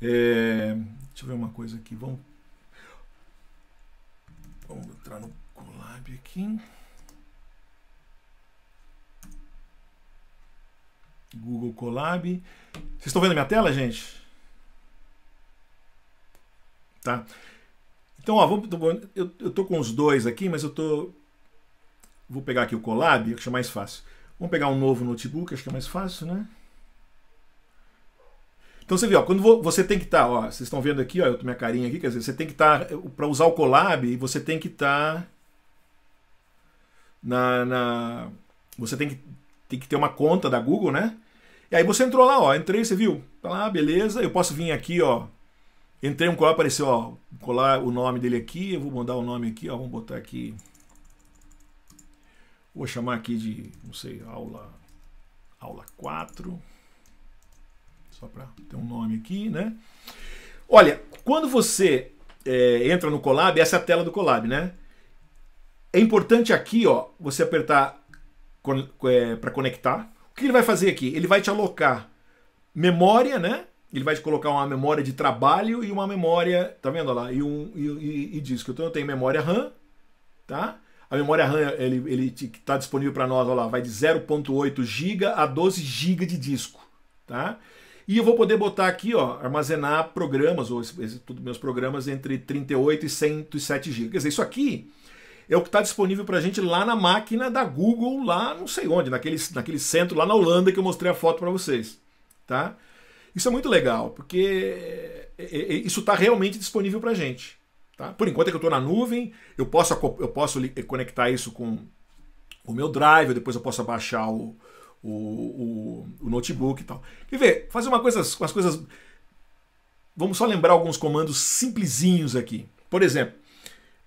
É, deixa eu ver uma coisa aqui. Vamos, vamos entrar no Colab aqui. Google Colab. Vocês estão vendo minha tela, gente? Tá. Então, ó, vou, eu, eu tô com os dois aqui, mas eu tô... Vou pegar aqui o Colab, acho que é mais fácil. Vamos pegar um novo notebook, acho que é mais fácil, né? Então você vê, ó, quando você tem que estar, tá, ó, vocês estão vendo aqui, ó, eu tô minha carinha aqui, quer dizer, você tem que estar tá, eh, para usar o Colab, você tem que estar tá na, na, você tem que, tem que ter uma conta da Google, né? E aí você entrou lá, ó, entrei, você viu? Tá lá, beleza. Eu posso vir aqui, ó. Entrei um colar, apareceu, ó, colar o nome dele aqui, eu vou mandar o nome aqui, ó, vamos botar aqui Vou chamar aqui de, não sei, aula aula 4. Só para ter um nome aqui, né? Olha, quando você é, entra no Colab, essa é a tela do Colab, né? É importante aqui, ó, você apertar con é, para conectar. O que ele vai fazer aqui? Ele vai te alocar memória, né? Ele vai te colocar uma memória de trabalho e uma memória, tá vendo lá? E um e, e, e disco. Então eu tenho memória RAM, tá? A memória RAM ele ele está disponível para nós, ó lá, vai de 0.8 GB a 12 GB de disco, tá? E eu vou poder botar aqui, ó, armazenar programas, ou todos meus programas entre 38 e 107 GB. Quer dizer, isso aqui é o que está disponível para a gente lá na máquina da Google, lá não sei onde, naquele, naquele centro lá na Holanda que eu mostrei a foto para vocês. Tá? Isso é muito legal, porque é, é, é, isso está realmente disponível para a gente. Tá? Por enquanto é que eu estou na nuvem, eu posso, eu posso conectar isso com o meu drive, depois eu posso baixar o, o, o, o notebook e tal. Quer ver? Fazer uma coisa com as coisas. Vamos só lembrar alguns comandos simplesinhos aqui. Por exemplo,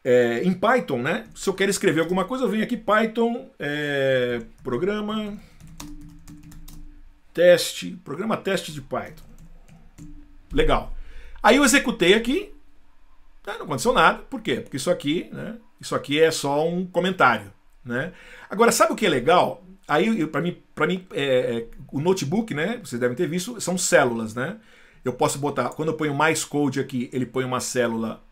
é, em Python, né? Se eu quero escrever alguma coisa, eu venho aqui Python, é, programa, teste, programa teste de Python. Legal. Aí eu executei aqui, né? não aconteceu nada. Por quê? Porque isso aqui, né? Isso aqui é só um comentário, né? Agora, sabe o que é legal? Aí, para mim, pra mim é, é, o notebook, né? Vocês devem ter visto, são células, né? Eu posso botar, quando eu ponho mais code aqui, ele põe uma célula,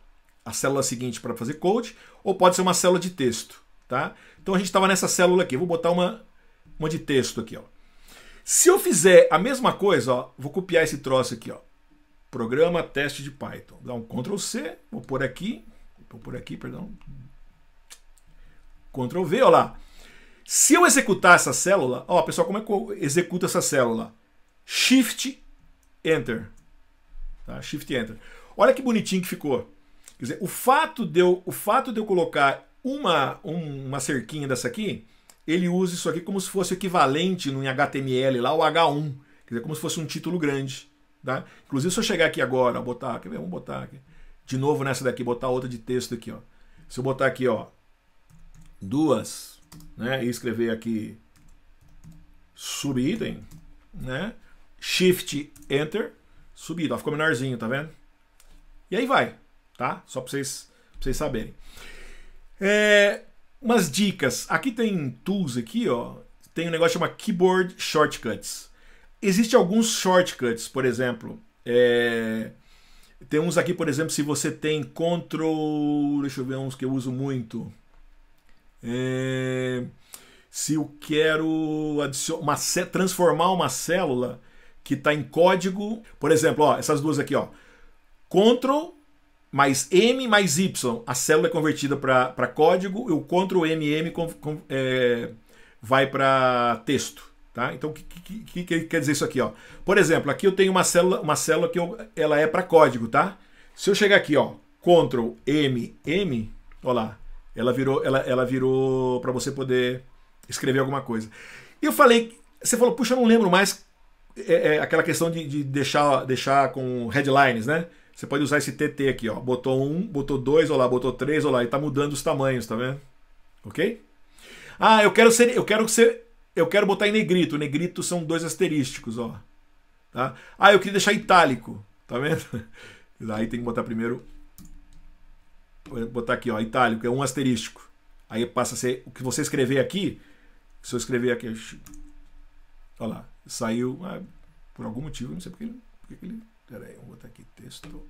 a célula seguinte para fazer code, ou pode ser uma célula de texto, tá? Então a gente estava nessa célula aqui, vou botar uma, uma de texto aqui, ó. Se eu fizer a mesma coisa, ó, vou copiar esse troço aqui, ó. Programa teste de Python. Dá um Ctrl C, vou por aqui, vou por aqui, perdão. Ctrl V, ó lá. Se eu executar essa célula, ó, pessoal, como é que eu executo essa célula? Shift Enter. Tá? Shift Enter. Olha que bonitinho que ficou. Quer dizer, o fato de eu, o fato de eu colocar uma, um, uma cerquinha dessa aqui, ele usa isso aqui como se fosse equivalente no HTML lá, o H1. Quer dizer, como se fosse um título grande. Tá? Inclusive, se eu chegar aqui agora, botar, quer ver? Vamos botar aqui. De novo nessa daqui, botar outra de texto aqui, ó. Se eu botar aqui, ó, duas né, e escrever aqui subitem, né, shift enter, subida, ficou menorzinho, tá vendo? E aí vai, tá? Só para vocês, pra vocês saberem. É, umas dicas. Aqui tem tools aqui, ó. Tem um negócio chamado Keyboard Shortcuts. Existem alguns shortcuts, por exemplo. É, tem uns aqui, por exemplo, se você tem Ctrl... Deixa eu ver uns que eu uso muito. É, se eu quero uma, transformar uma célula que está em código, por exemplo, ó, essas duas aqui, ó, Ctrl mais M mais Y, a célula é convertida para código, e o Ctrl M com, com, é, vai para texto. Tá? Então, o que, que, que, quer dizer isso aqui? Ó? Por exemplo, aqui eu tenho uma célula, uma célula que eu, ela é para código. Tá? Se eu chegar aqui, ó, Ctrl M, M, olha lá, ela virou, ela, ela virou para você poder escrever alguma coisa. E eu falei, você falou, puxa, eu não lembro mais é, é aquela questão de, de, deixar, deixar com headlines, né? Você pode usar esse TT aqui, ó. Botou um, botou dois, olá, botou três, olá, e tá mudando os tamanhos, tá vendo? Ok? Ah, eu quero ser, eu quero ser, eu quero botar em negrito. Negrito são dois asterísticos, ó. Tá? Ah, eu queria deixar itálico, tá vendo? Aí tem que botar primeiro botar aqui, ó, itálico, é um asterístico. Aí passa a ser o que você escrever aqui. Se eu escrever aqui, olha lá, saiu ah, por algum motivo, não sei porque ele. Porque ele pera aí, vou botar aqui texto.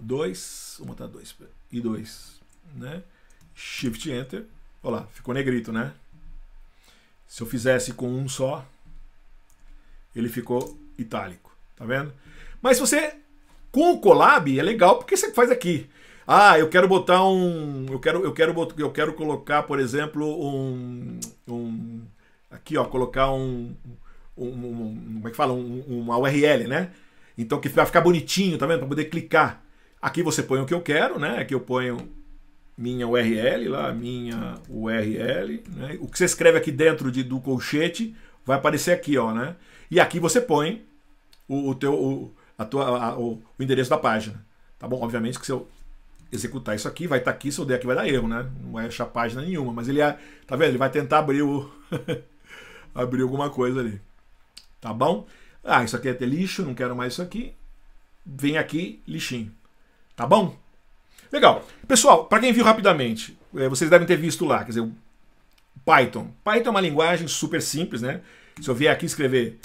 2, vou botar 2 e 2, né? Shift Enter, olha lá, ficou negrito, né? Se eu fizesse com um só, ele ficou itálico, tá vendo? Mas se você com o collab é legal porque você faz aqui. Ah, eu quero botar um, eu quero, eu quero, botar, eu quero colocar, por exemplo, um, um aqui ó, colocar um, um, um como é que fala, um, uma URL, né? Então que vai ficar bonitinho, tá vendo? Para poder clicar. Aqui você põe o que eu quero, né? Aqui eu ponho minha URL lá, minha URL, né? O que você escreve aqui dentro de, do colchete vai aparecer aqui, ó, né? E aqui você põe o, o teu o, a tua, a, o, o, endereço da página. Tá bom? Obviamente que se eu executar isso aqui, vai estar tá aqui, se eu der aqui vai dar erro, né? Não vai achar página nenhuma, mas ele, é, tá vendo? Ele vai tentar abrir o... abrir alguma coisa ali. Tá bom? Ah, isso aqui é ter lixo, não quero mais isso aqui. Vem aqui, lixinho. Tá bom? Legal. Pessoal, para quem viu rapidamente, é, vocês devem ter visto lá, quer dizer, o Python. Python é uma linguagem super simples, né? Se eu vier aqui escrever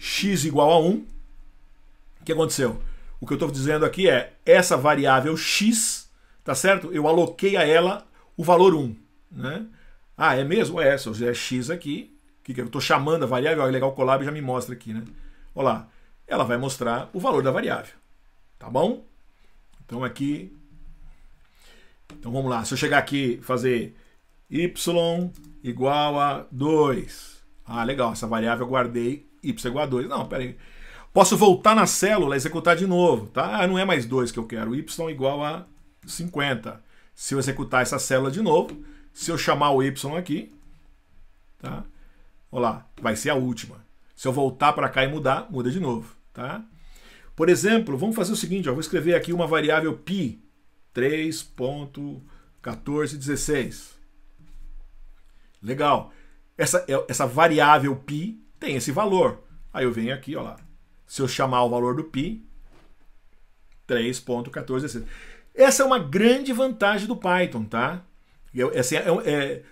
x igual a 1, que aconteceu? O que eu estou dizendo aqui é essa variável x, tá certo? Eu aloquei a ela o valor 1, né? Ah, é mesmo? É, se eu fizer x aqui, que, que é? eu estou chamando a variável, olha, legal, o Colab já me mostra aqui, né? Olha lá, ela vai mostrar o valor da variável, tá bom? Então aqui, então vamos lá, se eu chegar aqui fazer y igual a 2, ah, legal, essa variável eu guardei y igual a 2, não, peraí, aí, Posso voltar na célula e executar de novo, tá? Ah, não é mais 2 que eu quero, y igual a 50. Se eu executar essa célula de novo, se eu chamar o y aqui, tá? Olha lá, vai ser a última. Se eu voltar para cá e mudar, muda de novo, tá? Por exemplo, vamos fazer o seguinte, ó, vou escrever aqui uma variável π, 3.1416. Legal. Essa, é, essa variável π tem esse valor. Aí eu venho aqui, ó lá, se eu chamar o valor do pi, 3.14. Essa é uma grande vantagem do Python, tá? eu assim, é, é,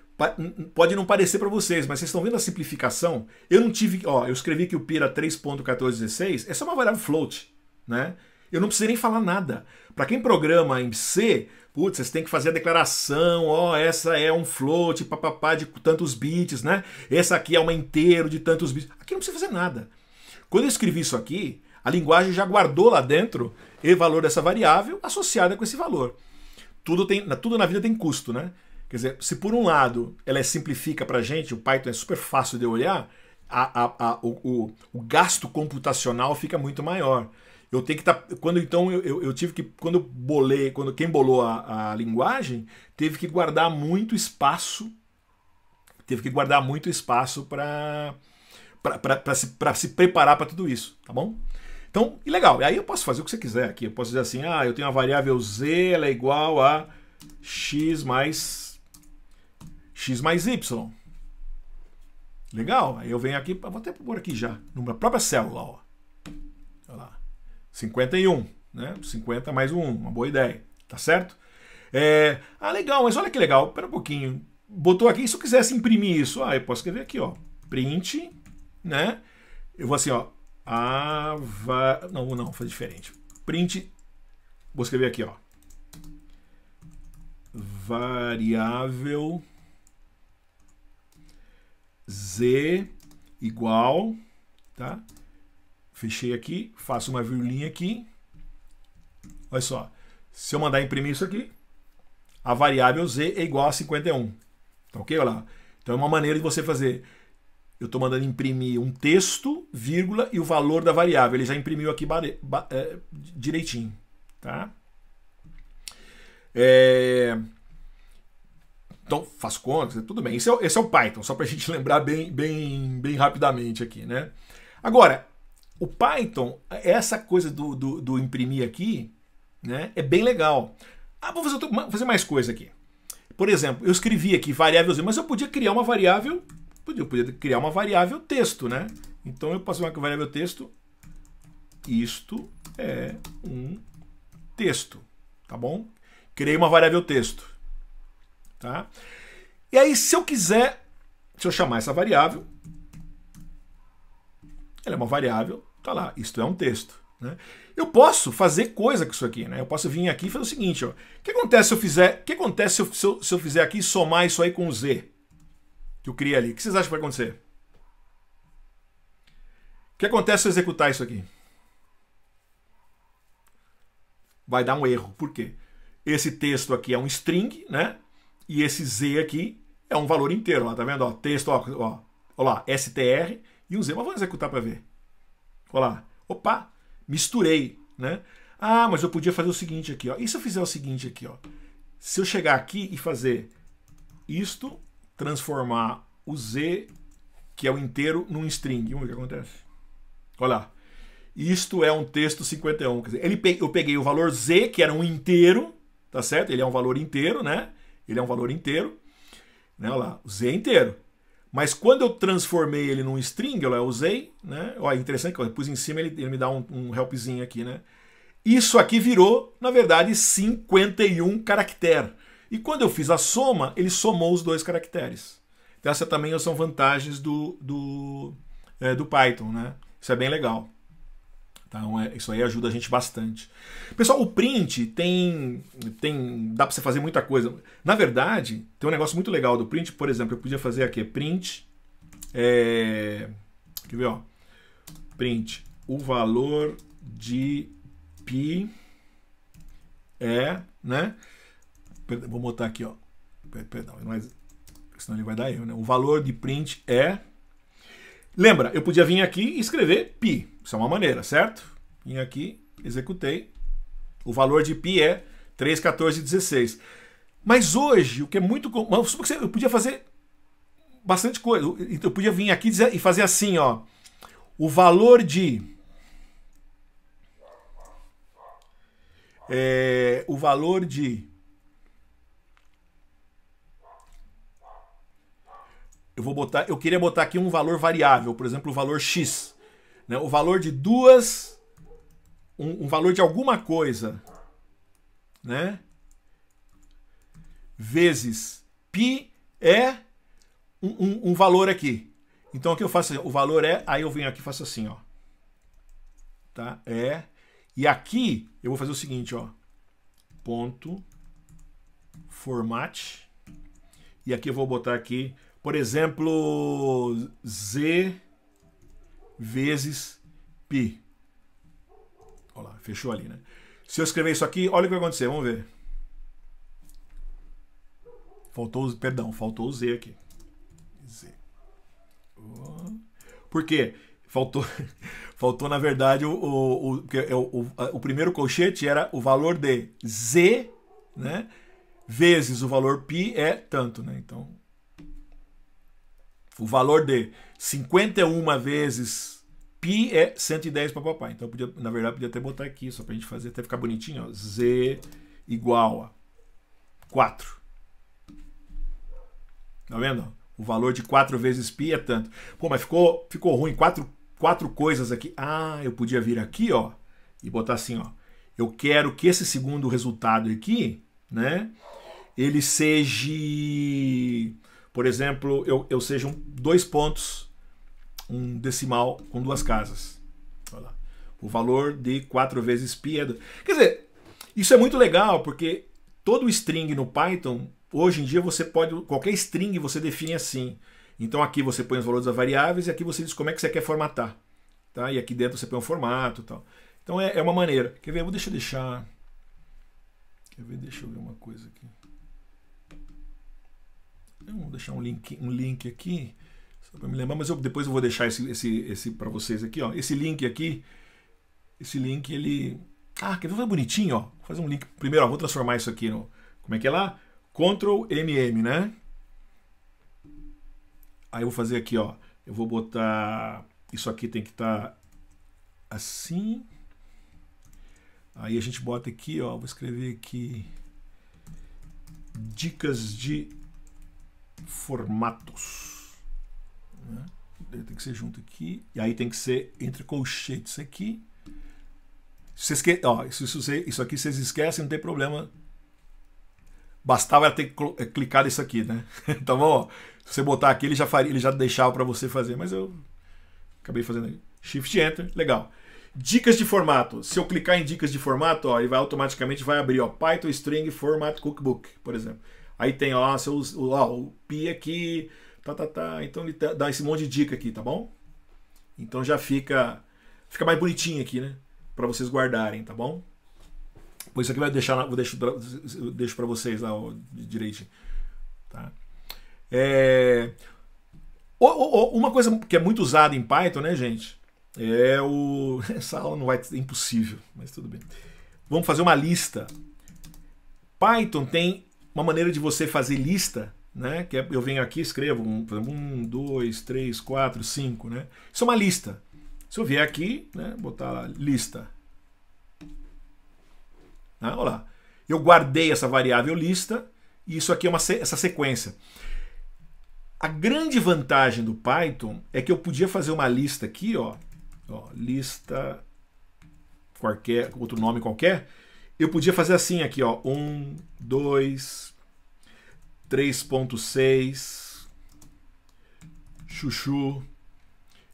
pode não parecer para vocês, mas vocês estão vendo a simplificação? Eu não tive. Ó, eu escrevi que o pi era 3.1416, essa é uma variável float, né? Eu não precisei nem falar nada. Para quem programa em C, putz, vocês têm que fazer a declaração, ó, oh, essa é um float, papapá, de tantos bits, né? Essa aqui é uma inteiro de tantos bits. Aqui não precisa fazer nada. Quando eu escrevi isso aqui, a linguagem já guardou lá dentro o valor dessa variável associada com esse valor. Tudo, tem, tudo na vida tem custo, né? Quer dizer, se por um lado ela é, simplifica para gente, o Python é super fácil de olhar, a, a, a, o, o, o, gasto computacional fica muito maior. Eu tenho que estar. Tá, quando então eu, eu, eu, tive que. Quando bolei, quando quem bolou a, linguagem, teve que guardar muito espaço. Teve que guardar muito espaço para para se, se preparar para tudo isso, tá bom? Então, e legal. E aí eu posso fazer o que você quiser aqui. Eu posso dizer assim, ah, eu tenho a variável z, ela é igual a x mais x mais y. Legal. Aí eu venho aqui, vou até pôr aqui já, na própria célula, ó. Olha lá. 51, né? 50 mais 1, uma boa ideia, tá certo? É... Ah, legal, mas olha que legal, pera um pouquinho. Botou aqui, se eu quisesse imprimir isso, ah, eu posso escrever aqui, ó. Print né? Eu vou assim, ó. Ava... Não, não, vou fazer diferente. Print. Vou escrever aqui, ó. Variável z igual, tá? Fechei aqui, faço uma vírgulinha aqui. Olha só. Se eu mandar imprimir isso aqui, a variável z é igual a 51. Tá ok? Olha lá. Então é uma maneira de você fazer eu estou mandando imprimir um texto, vírgula, e o valor da variável. Ele já imprimiu aqui é, direitinho. Tá? É... Então, faz contas, tudo bem. Esse é, esse é o Python, só para a gente lembrar bem, bem, bem rapidamente aqui. Né? Agora, o Python, essa coisa do, do, do imprimir aqui, né, é bem legal. Ah, vou fazer, vou fazer mais coisa aqui. Por exemplo, eu escrevi aqui variável Z, mas eu podia criar uma variável podia, eu podia criar uma variável texto, né? Então eu posso criar uma variável texto. Isto é um texto, tá bom? Criei uma variável texto, tá? E aí, se eu quiser, se eu chamar essa variável, ela é uma variável, tá lá, isto é um texto. Né? Eu posso fazer coisa com isso aqui, né? Eu posso vir aqui e fazer o seguinte, ó. O que acontece se eu fizer, que acontece se eu, se eu, se eu fizer aqui somar isso aí com o Z? que eu criei ali. O que vocês acham que vai acontecer? O que acontece se eu executar isso aqui? Vai dar um erro. Por quê? Esse texto aqui é um string, né? E esse z aqui é um valor inteiro. Lá, tá vendo? Ó, texto, ó, ó, ó lá, str e um z. Mas vamos executar para ver. Olha lá. Opa, misturei, né? Ah, mas eu podia fazer o seguinte aqui, ó. E se eu fizer o seguinte aqui, ó? Se eu chegar aqui e fazer isto transformar o z, que é o inteiro, num string. Vamos ver o que acontece. Olha lá. Isto é um texto 51. Quer dizer, ele pe eu peguei o valor z, que era um inteiro, tá certo? Ele é um valor inteiro, né? Ele é um valor inteiro. Né? Olha lá, o z é inteiro. Mas quando eu transformei ele num string, eu usei, né? Olha, é interessante que eu pus em cima, ele, ele me dá um, um helpzinho aqui, né? Isso aqui virou, na verdade, 51 caractere. E quando eu fiz a soma, ele somou os dois caracteres. Então, essa também são vantagens do, do, é, do Python, né? Isso é bem legal. Então, é, isso aí ajuda a gente bastante. Pessoal, o print tem. tem dá para você fazer muita coisa. Na verdade, tem um negócio muito legal do print. Por exemplo, eu podia fazer aqui print. É, quer ver, ó? Print. O valor de pi é, né? Vou botar aqui, ó. Perdão, mas senão ele vai dar erro, né? O valor de print é. Lembra, eu podia vir aqui e escrever pi. Isso é uma maneira, certo? Vim aqui, executei. O valor de pi é 3, 14, 16. Mas hoje, o que é muito comum. Eu podia fazer bastante coisa. Então, eu podia vir aqui e fazer assim, ó. O valor de. É, o valor de eu vou botar, eu queria botar aqui um valor variável, por exemplo, o valor x, né? O valor de duas, um, um valor de alguma coisa, né? Vezes pi é um, um, um valor aqui. Então o que eu faço? Assim? O valor é, aí eu venho aqui e faço assim, ó, tá? É e aqui eu vou fazer o seguinte, ó, ponto format e aqui eu vou botar aqui por exemplo, Z vezes π. Olha lá, fechou ali, né? Se eu escrever isso aqui, olha o que vai acontecer, vamos ver. Faltou, perdão, faltou o Z aqui. Z. Oh. Por quê? Faltou, faltou na verdade, o, o, é o, o, o primeiro colchete era o valor de Z, né? Vezes o valor π é tanto, né? Então, o valor de 51 vezes π é 110 para papai. Então, podia, na verdade, podia até botar aqui, só para a gente fazer, até ficar bonitinho. Ó. Z igual a 4. Tá vendo? O valor de 4 vezes π é tanto. Pô, mas ficou, ficou ruim. Quatro, quatro coisas aqui. Ah, eu podia vir aqui, ó, e botar assim, ó. Eu quero que esse segundo resultado aqui, né, ele seja por exemplo, eu, eu seja um, dois pontos, um decimal com duas casas. Olha lá. O valor de 4 vezes pi é. Do... Quer dizer, isso é muito legal porque todo string no Python, hoje em dia você pode. Qualquer string você define assim. Então aqui você põe os valores das variáveis e aqui você diz como é que você quer formatar. Tá? E aqui dentro você põe um formato tal. Então é, é uma maneira. Quer ver? Vou deixa eu deixar. Quer ver? Deixa eu ver uma coisa aqui. Vou deixar um link, um link aqui, só para me lembrar, mas eu, depois eu vou deixar esse, esse, esse para vocês aqui. Ó. Esse link aqui, esse link ele. Ah, quer ver? Foi bonitinho, ó. Vou fazer um link. Primeiro, ó, vou transformar isso aqui no. Como é que é lá? Ctrl MM, né? Aí eu vou fazer aqui, ó. Eu vou botar. Isso aqui tem que estar tá assim. Aí a gente bota aqui, ó. Vou escrever aqui. Dicas de formatos. Né? Tem que ser junto aqui. E aí tem que ser entre colchetes aqui. Se esque... Ó, isso, isso, isso aqui vocês esquecem, não tem problema. Bastava ter eh, clicado isso aqui, né? Então, ó, se você botar aqui, ele já faria, ele já deixava para você fazer, mas eu acabei fazendo aqui. Shift Enter, legal. Dicas de formato. Se eu clicar em dicas de formato, ó, ele vai automaticamente vai abrir, ó, Python String Format Cookbook, por exemplo. Aí tem, ó, seus, ó o pi aqui, tá, tá, tá. Então ele dá esse monte de dica aqui, tá bom? Então já fica, fica mais bonitinho aqui, né? Para vocês guardarem, tá bom? Pois isso aqui vai deixar, vou deixo, deixo para vocês lá direito direitinho, tá? É, uma coisa que é muito usada em Python, né, gente? É o. Essa aula não vai. É impossível, mas tudo bem. Vamos fazer uma lista. Python tem uma maneira de você fazer lista, né? Que é, eu venho aqui e escrevo um, um, dois, três, quatro, cinco, né? Isso é uma lista. Se eu vier aqui, né? Botar lá, lista. Ah, olha lá. Eu guardei essa variável lista e isso aqui é uma essa sequência. A grande vantagem do Python é que eu podia fazer uma lista aqui, ó, ó lista qualquer, outro nome qualquer, eu podia fazer assim aqui, ó. 1, 2, 3.6, chuchu.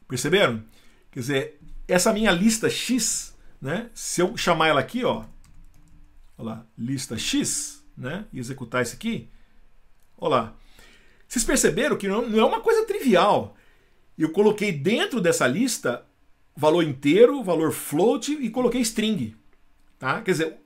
Perceberam? Quer dizer, essa minha lista X, né? Se eu chamar ela aqui, ó. Olha lá, lista X, né? E executar isso aqui. Olha lá. Vocês perceberam que não, não é uma coisa trivial. Eu coloquei dentro dessa lista valor inteiro, valor float e coloquei string. Tá? Quer dizer,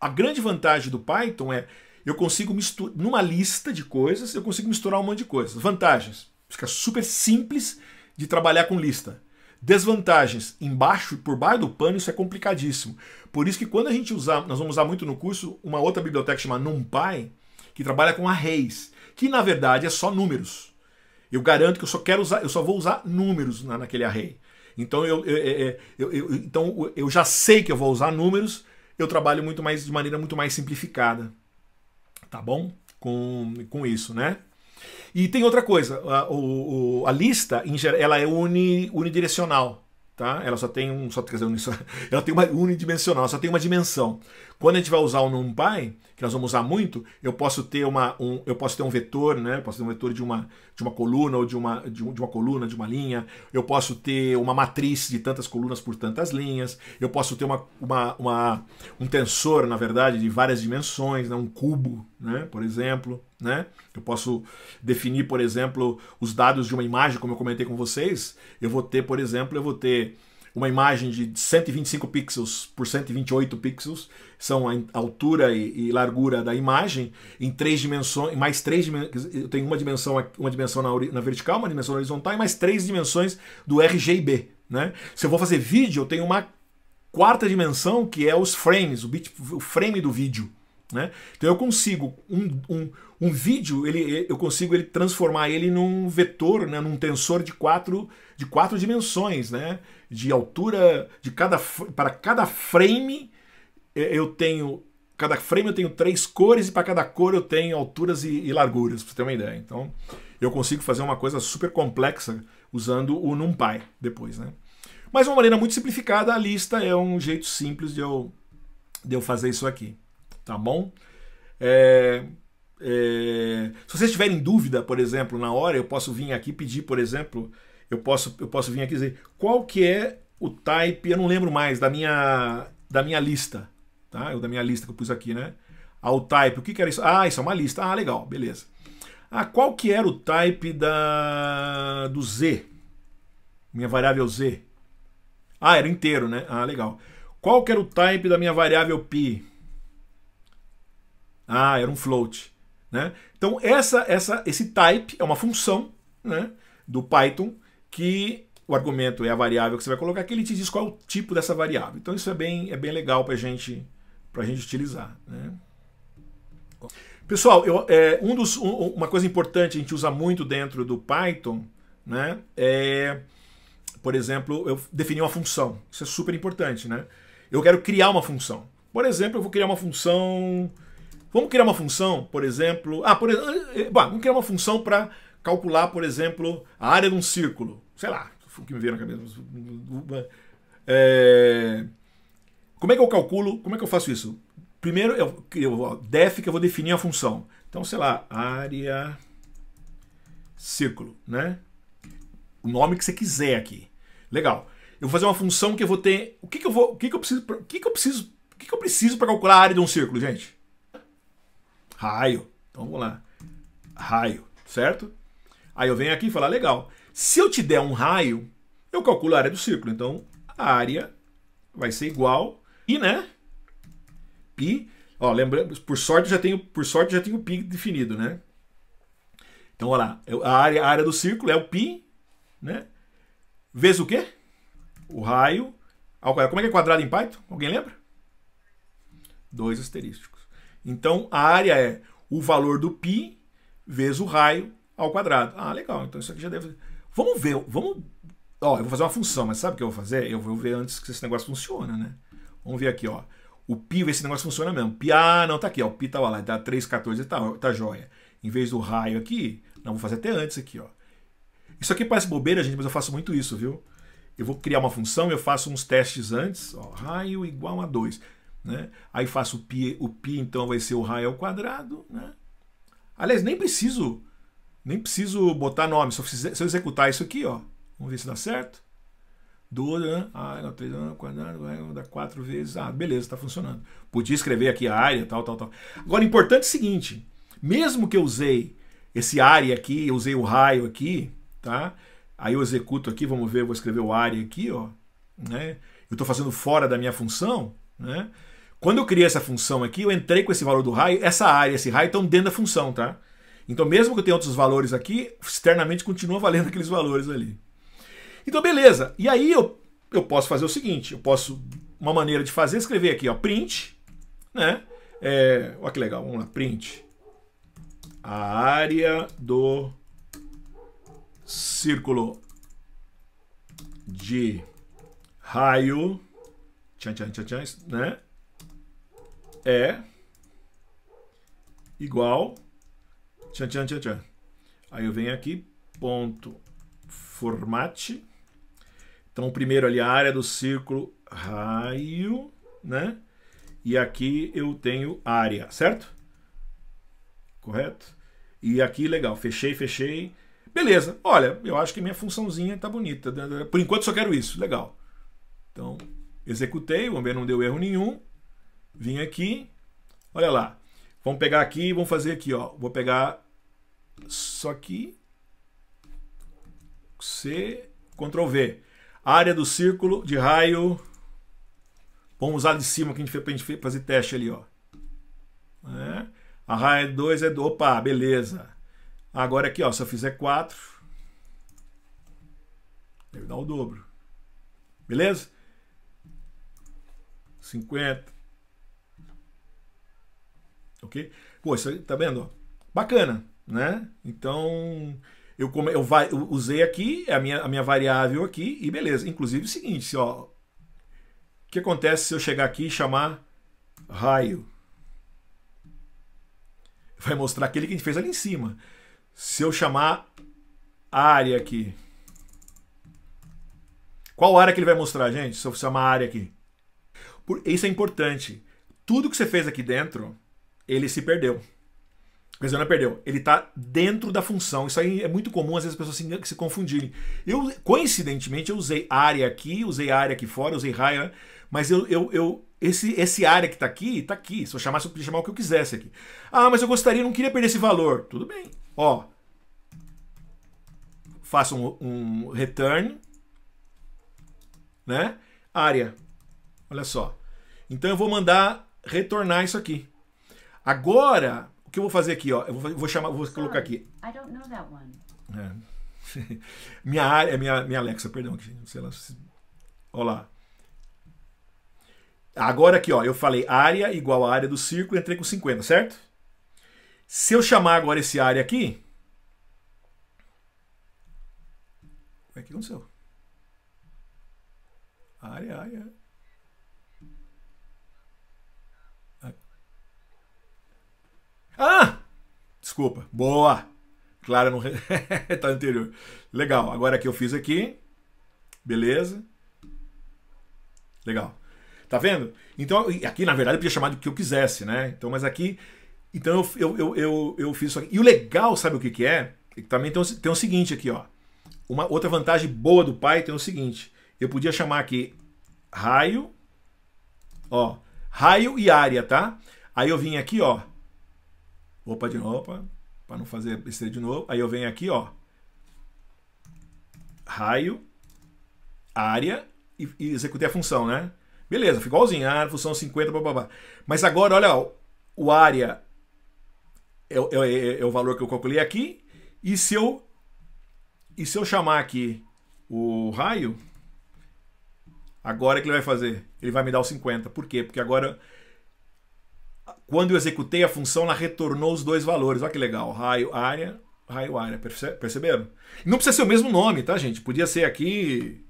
a grande vantagem do Python é eu consigo misturar numa lista de coisas, eu consigo misturar um monte de coisas. Vantagens: fica super simples de trabalhar com lista. Desvantagens: embaixo, por baixo do pano, isso é complicadíssimo. Por isso que quando a gente usar, nós vamos usar muito no curso uma outra biblioteca chamada NumPy, que trabalha com arrays, que na verdade é só números. Eu garanto que eu só quero usar, eu só vou usar números na, naquele array. Então eu, eu, é, é, eu, eu, então eu já sei que eu vou usar números, eu trabalho muito mais de maneira muito mais simplificada, tá bom? Com, com isso, né? E tem outra coisa, a, o, a lista ela é uni, unidirecional, tá? Ela só tem um, só quer dizer, ela tem uma unidimensional, só tem uma dimensão. Quando a gente vai usar o NumPy, que nós vamos usar muito, eu posso ter uma, um, eu posso ter um vetor, né? Eu posso ter um vetor de uma, de uma coluna ou de uma, de, um, de uma coluna, de uma linha. Eu posso ter uma matriz de tantas colunas por tantas linhas. Eu posso ter uma, uma, uma um tensor, na verdade, de várias dimensões, né? um cubo, né? Por exemplo, né? Eu posso definir, por exemplo, os dados de uma imagem, como eu comentei com vocês. Eu vou ter, por exemplo, eu vou ter uma imagem de 125 pixels por 128 pixels, são a altura e, e largura da imagem, em três dimensões, mais três dimensões, eu tenho uma dimensão, uma dimensão na, na vertical, uma dimensão horizontal e mais três dimensões do RGB. Né? Se eu vou fazer vídeo, eu tenho uma quarta dimensão que é os frames, o, bit, o frame do vídeo. Né? Então eu consigo um, um, um vídeo, ele, eu consigo ele transformar ele num vetor, né? num tensor de quatro, de quatro dimensões, né? de altura de cada para cada frame é, eu tenho cada frame eu tenho três cores e para cada cor eu tenho alturas e, e larguras para ter uma ideia então eu consigo fazer uma coisa super complexa usando o NumPy depois né mas uma maneira muito simplificada a lista é um jeito simples de eu de eu fazer isso aqui tá bom é, é, se vocês tiverem dúvida por exemplo na hora eu posso vir aqui pedir por exemplo eu posso, eu posso vir aqui dizer qual que é o type, eu não lembro mais, da minha, da minha lista, tá? Eu da minha lista que eu pus aqui, né? Ah, o type, o que que era isso? Ah, isso é uma lista. Ah, legal, beleza. Ah, qual que era o type da, do Z? Minha variável Z. Ah, era inteiro, né? Ah, legal. Qual que era o type da minha variável pi? Ah, era um float, né? Então essa, essa, esse type é uma função, né, do Python que o argumento é a variável que você vai colocar aqui, ele te diz qual é o tipo dessa variável. Então isso é bem, é bem legal para gente, a gente utilizar. Né? Pessoal, eu, é, um dos, um, uma coisa importante a gente usa muito dentro do Python né, é, por exemplo, eu definir uma função. Isso é super importante. Né? Eu quero criar uma função. Por exemplo, eu vou criar uma função... Vamos criar uma função, por exemplo... Ah, por, eh, vamos criar uma função para calcular, por exemplo, a área de um círculo. Sei lá, o que me veio na cabeça. É... Como é que eu calculo? Como é que eu faço isso? Primeiro, eu, eu, def que eu vou definir a função. Então, sei lá, área círculo, né? O nome que você quiser aqui. Legal. Eu vou fazer uma função que eu vou ter. O que, que eu vou. O que, que eu preciso. O que, que eu preciso. O que, que eu preciso para calcular a área de um círculo, gente? Raio. Então vamos lá. Raio, certo? Aí eu venho aqui e falar, ah, legal. Se eu te der um raio, eu calculo a área do círculo. Então, a área vai ser igual e, né? Pi. Ó, lembrando, por sorte já tenho, por sorte já tenho o pi definido, né? Então, olha lá, a área, a área do círculo é o pi, né? Vezes o quê? O raio ao quadrado. Como é que é quadrado em Python? Alguém lembra? Dois asterísticos. Então, a área é o valor do pi vezes o raio ao quadrado. Ah, legal. Então, isso aqui já deve Vamos ver, vamos. Ó, eu vou fazer uma função, mas sabe o que eu vou fazer? Eu vou ver antes que esse negócio funciona, né? Vamos ver aqui, ó. O pi, ver se esse negócio funciona mesmo. Pi, ah, não, tá aqui, ó. O pi tava lá, tá 3, 14 e tá, tá joia. Em vez do raio aqui, não, vou fazer até antes aqui, ó. Isso aqui parece bobeira, gente, mas eu faço muito isso, viu? Eu vou criar uma função, eu faço uns testes antes, ó, raio igual a 2. Né? Aí faço o pi, o pi então vai ser o raio ao quadrado. Né? Aliás, nem preciso nem preciso botar nome, se eu executar isso aqui, ó. Vamos ver se dá certo. Duran, né? área, três, né? vai dar quatro vezes. Ah, beleza, está funcionando. Podia escrever aqui a área, tal, tal, tal. Agora, importante é o seguinte: mesmo que eu usei esse área aqui, eu usei o raio aqui, tá? Aí eu executo aqui, vamos ver, vou escrever o área aqui, ó. Né? Eu estou fazendo fora da minha função, né? Quando eu criei essa função aqui, eu entrei com esse valor do raio, essa área, esse raio estão dentro da função, tá? Então, mesmo que eu tenha outros valores aqui, externamente continua valendo aqueles valores ali. Então, beleza. E aí eu, eu posso fazer o seguinte: eu posso. Uma maneira de fazer, escrever aqui, ó, print, né? É, olha que legal, vamos lá, print. A área do círculo de raio tchan, tchan, tchan, tchan, né? é igual Tchan, tchan, tchan, tchan. Aí eu venho aqui, ponto, formate. Então, primeiro ali a área do círculo, raio, né? E aqui eu tenho área, certo? Correto? E aqui, legal, fechei, fechei. Beleza, olha, eu acho que minha funçãozinha tá bonita. Por enquanto só quero isso, legal. Então, executei, vamos ver, não deu erro nenhum. Vim aqui, olha lá. Vamos pegar aqui, vamos fazer aqui, ó. Vou pegar só que C, Ctrl V. Área do círculo de raio. Vamos usar de cima que a gente fez para fazer teste ali, ó. É. A raia 2 é, é. Do... Opa, beleza. Agora aqui, ó, se eu fizer 4, ele dá o dobro. Beleza? 50. Ok? Pô, isso aí, tá vendo? Ó? Bacana né? Então, eu, eu, vai, usei aqui, é a minha, a minha variável aqui, e beleza. Inclusive é o seguinte, ó, o que acontece se eu chegar aqui e chamar raio? Vai mostrar aquele que a gente fez ali em cima. Se eu chamar área aqui, qual área que ele vai mostrar, gente? Se eu chamar área aqui. Por, isso é importante. Tudo que você fez aqui dentro, ele se perdeu não perdeu. Ele está dentro da função. Isso aí é muito comum, às vezes, as pessoas se, se confundirem. Eu, coincidentemente, eu usei área aqui, usei área aqui fora, usei raia, né? mas eu, eu, eu esse, esse área que está aqui, está aqui. Se eu chamasse, eu podia chamar o que eu quisesse aqui. Ah, mas eu gostaria, não queria perder esse valor. Tudo bem. Ó, faça um, um return, né? Área. Olha só. Então eu vou mandar retornar isso aqui. Agora, o que eu vou fazer aqui, ó? Eu vou, vou chamar, vou colocar aqui. É. minha área, minha, minha Alexa, perdão, que sei lá. Olá. Agora aqui, ó, eu falei área igual a área do círculo, entrei com 50, certo? Se eu chamar agora esse área aqui, o que aconteceu? Área, área. Ah! Desculpa. Boa! claro não. tá anterior. Legal. Agora que eu fiz aqui. Beleza. Legal. Tá vendo? Então, aqui na verdade eu podia chamar do que eu quisesse, né? Então, mas aqui. Então eu, eu, eu, eu, fiz isso aqui. E o legal, sabe o que, que é? é também tem, tem o seguinte aqui, ó. Uma outra vantagem boa do Python é o seguinte. Eu podia chamar aqui raio. Ó. Raio e área, tá? Aí eu vim aqui, ó. Opa, de novo, opa, para não fazer besteira de novo. Aí eu venho aqui, ó. Raio, área e, e executei a função, né? Beleza, ficou igualzinho. Ah, função 50, blá, blá, blá. Mas agora, olha, ó, o área é, é, é, é, o valor que eu calculei aqui. E se eu, e se eu chamar aqui o raio, agora o que ele vai fazer? Ele vai me dar o 50. Por quê? Porque agora quando eu executei a função, ela retornou os dois valores. Olha que legal. Raio área, raio área. Perceberam? Não precisa ser o mesmo nome, tá, gente? Podia ser aqui.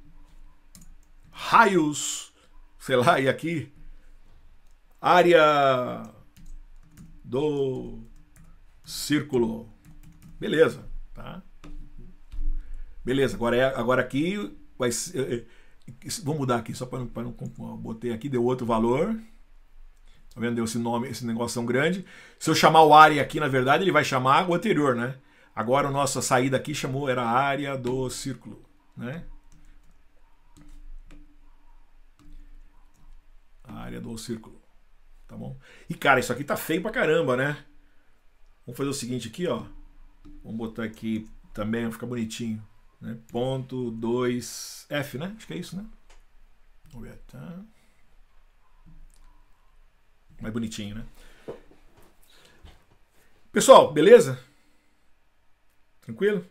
Raios. Sei lá, e aqui. Área do círculo. Beleza, tá? Beleza, agora, é, agora aqui vai ser, eh, eh, Vou mudar aqui, só para não, não. Botei aqui, deu outro valor. Tá vendo? Deu esse nome, esse negócio grande. Se eu chamar o área aqui, na verdade, ele vai chamar água anterior, né? Agora a nossa saída aqui chamou, era a área do círculo, né? A área do círculo, tá bom? E cara, isso aqui tá feio pra caramba, né? Vamos fazer o seguinte aqui, ó. Vamos botar aqui também, fica bonitinho. Né? Ponto 2F, né? Acho que é isso, né? Vamos ver, tá? Mais bonitinho, né? Pessoal, beleza? Tranquilo?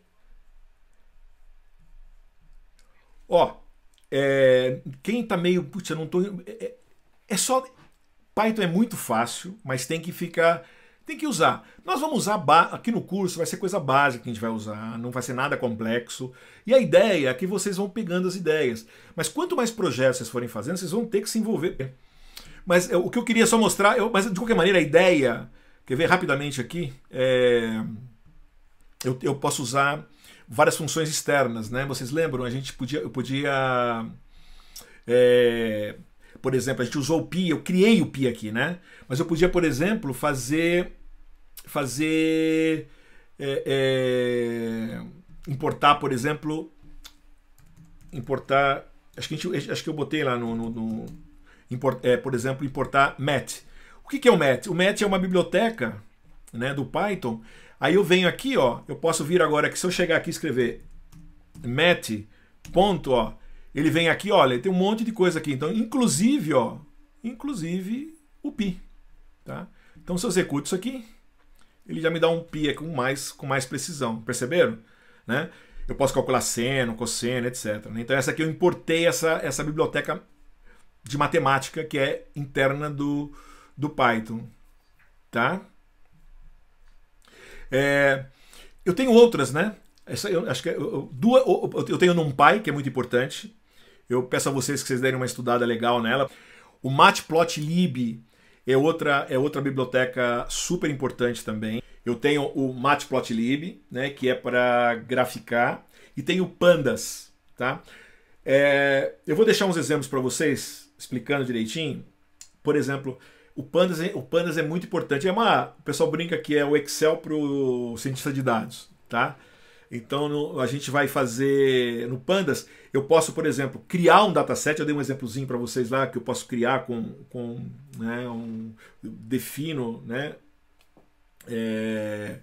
Ó, é, quem tá meio. Putz, eu não tô. É, é, é só. Python é muito fácil, mas tem que ficar tem que usar. Nós vamos usar aqui no curso, vai ser coisa básica que a gente vai usar, não vai ser nada complexo. E a ideia é que vocês vão pegando as ideias. Mas quanto mais projetos vocês forem fazendo, vocês vão ter que se envolver. Mas eu, o que eu queria só mostrar, eu, mas de qualquer maneira, a ideia. Quer ver rapidamente aqui? É, eu, eu posso usar várias funções externas, né? Vocês lembram? A gente podia. Eu podia. É, por exemplo, a gente usou o pi, eu criei o pi aqui, né? Mas eu podia, por exemplo, fazer fazer é, é, importar, por exemplo, importar. Acho que, gente, acho que eu botei lá no, no, no é, por exemplo, importar mat O que, que é o mat O mat é uma biblioteca né, do Python. Aí eu venho aqui, ó, eu posso vir agora que se eu chegar aqui e escrever mat ponto, ó, ele vem aqui, olha, tem um monte de coisa aqui. Então, inclusive, ó, inclusive o pi, tá? Então, se eu executo isso aqui, ele já me dá um pi com mais, com mais precisão, perceberam? Né? Eu posso calcular seno, cosseno, etc. Né? Então, essa aqui eu importei essa, essa biblioteca de matemática que é interna do, do Python. Tá? É, eu tenho outras, né? Essa, eu, acho que é, eu, duas, eu tenho NumPy, que é muito importante. Eu peço a vocês que vocês derem uma estudada legal nela. O Matplotlib é outra, é outra biblioteca super importante também. Eu tenho o Matplotlib, né, que é para graficar, e tenho o Pandas, tá? É, eu vou deixar uns exemplos para vocês explicando direitinho, por exemplo, o Pandas, é, o Pandas é muito importante. É uma, o pessoal brinca que é o Excel para o cientista de dados, tá? Então no, a gente vai fazer no Pandas, eu posso, por exemplo, criar um dataset. Eu dei um exemplozinho para vocês lá que eu posso criar com, com né, um defino, né? É,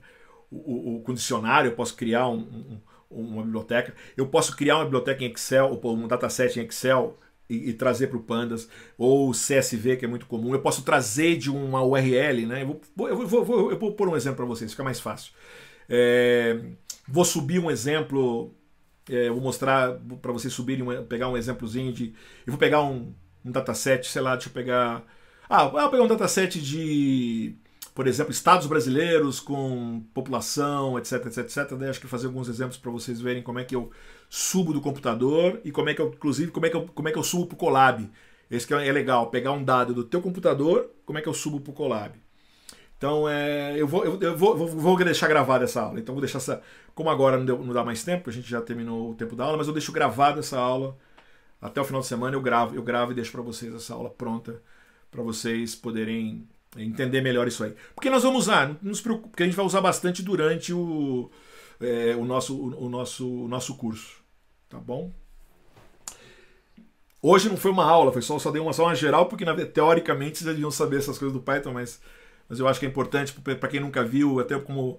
o, o, condicionário, eu posso criar um, um, uma biblioteca, eu posso criar uma biblioteca em Excel, ou um dataset em Excel e, e trazer para o Pandas, ou CSV, que é muito comum. Eu posso trazer de uma URL, né? Eu vou, eu vou, eu vou, eu vou pôr um exemplo para vocês, fica mais fácil. É, vou subir um exemplo, é, vou mostrar para vocês subirem, pegar um exemplozinho de. Eu vou pegar um, um dataset, sei lá, deixa eu pegar. Ah, eu vou pegar um dataset de por exemplo, estados brasileiros com população, etc, etc, etc. Né? Acho que fazer alguns exemplos para vocês verem como é que eu subo do computador e como é que eu, inclusive, como é que eu, como é que eu subo para o Colab. Esse que é, é legal, pegar um dado do teu computador, como é que eu subo para o Colab. Então, é, eu, vou, eu, eu vou, vou, vou, deixar gravada essa aula. Então, vou deixar essa. Como agora não, deu, não dá mais tempo, a gente já terminou o tempo da aula, mas eu deixo gravada essa aula. Até o final de semana eu gravo, eu gravo e deixo para vocês essa aula pronta, para vocês poderem entender melhor isso aí. Porque nós vamos usar, nos preocupa, porque a gente vai usar bastante durante o, é, o, nosso, o, o, nosso, o nosso curso. Tá bom? Hoje não foi uma aula, foi só, só dei uma, só uma geral, porque na, teoricamente vocês já deviam saber essas coisas do Python, mas, mas eu acho que é importante para quem nunca viu, até como,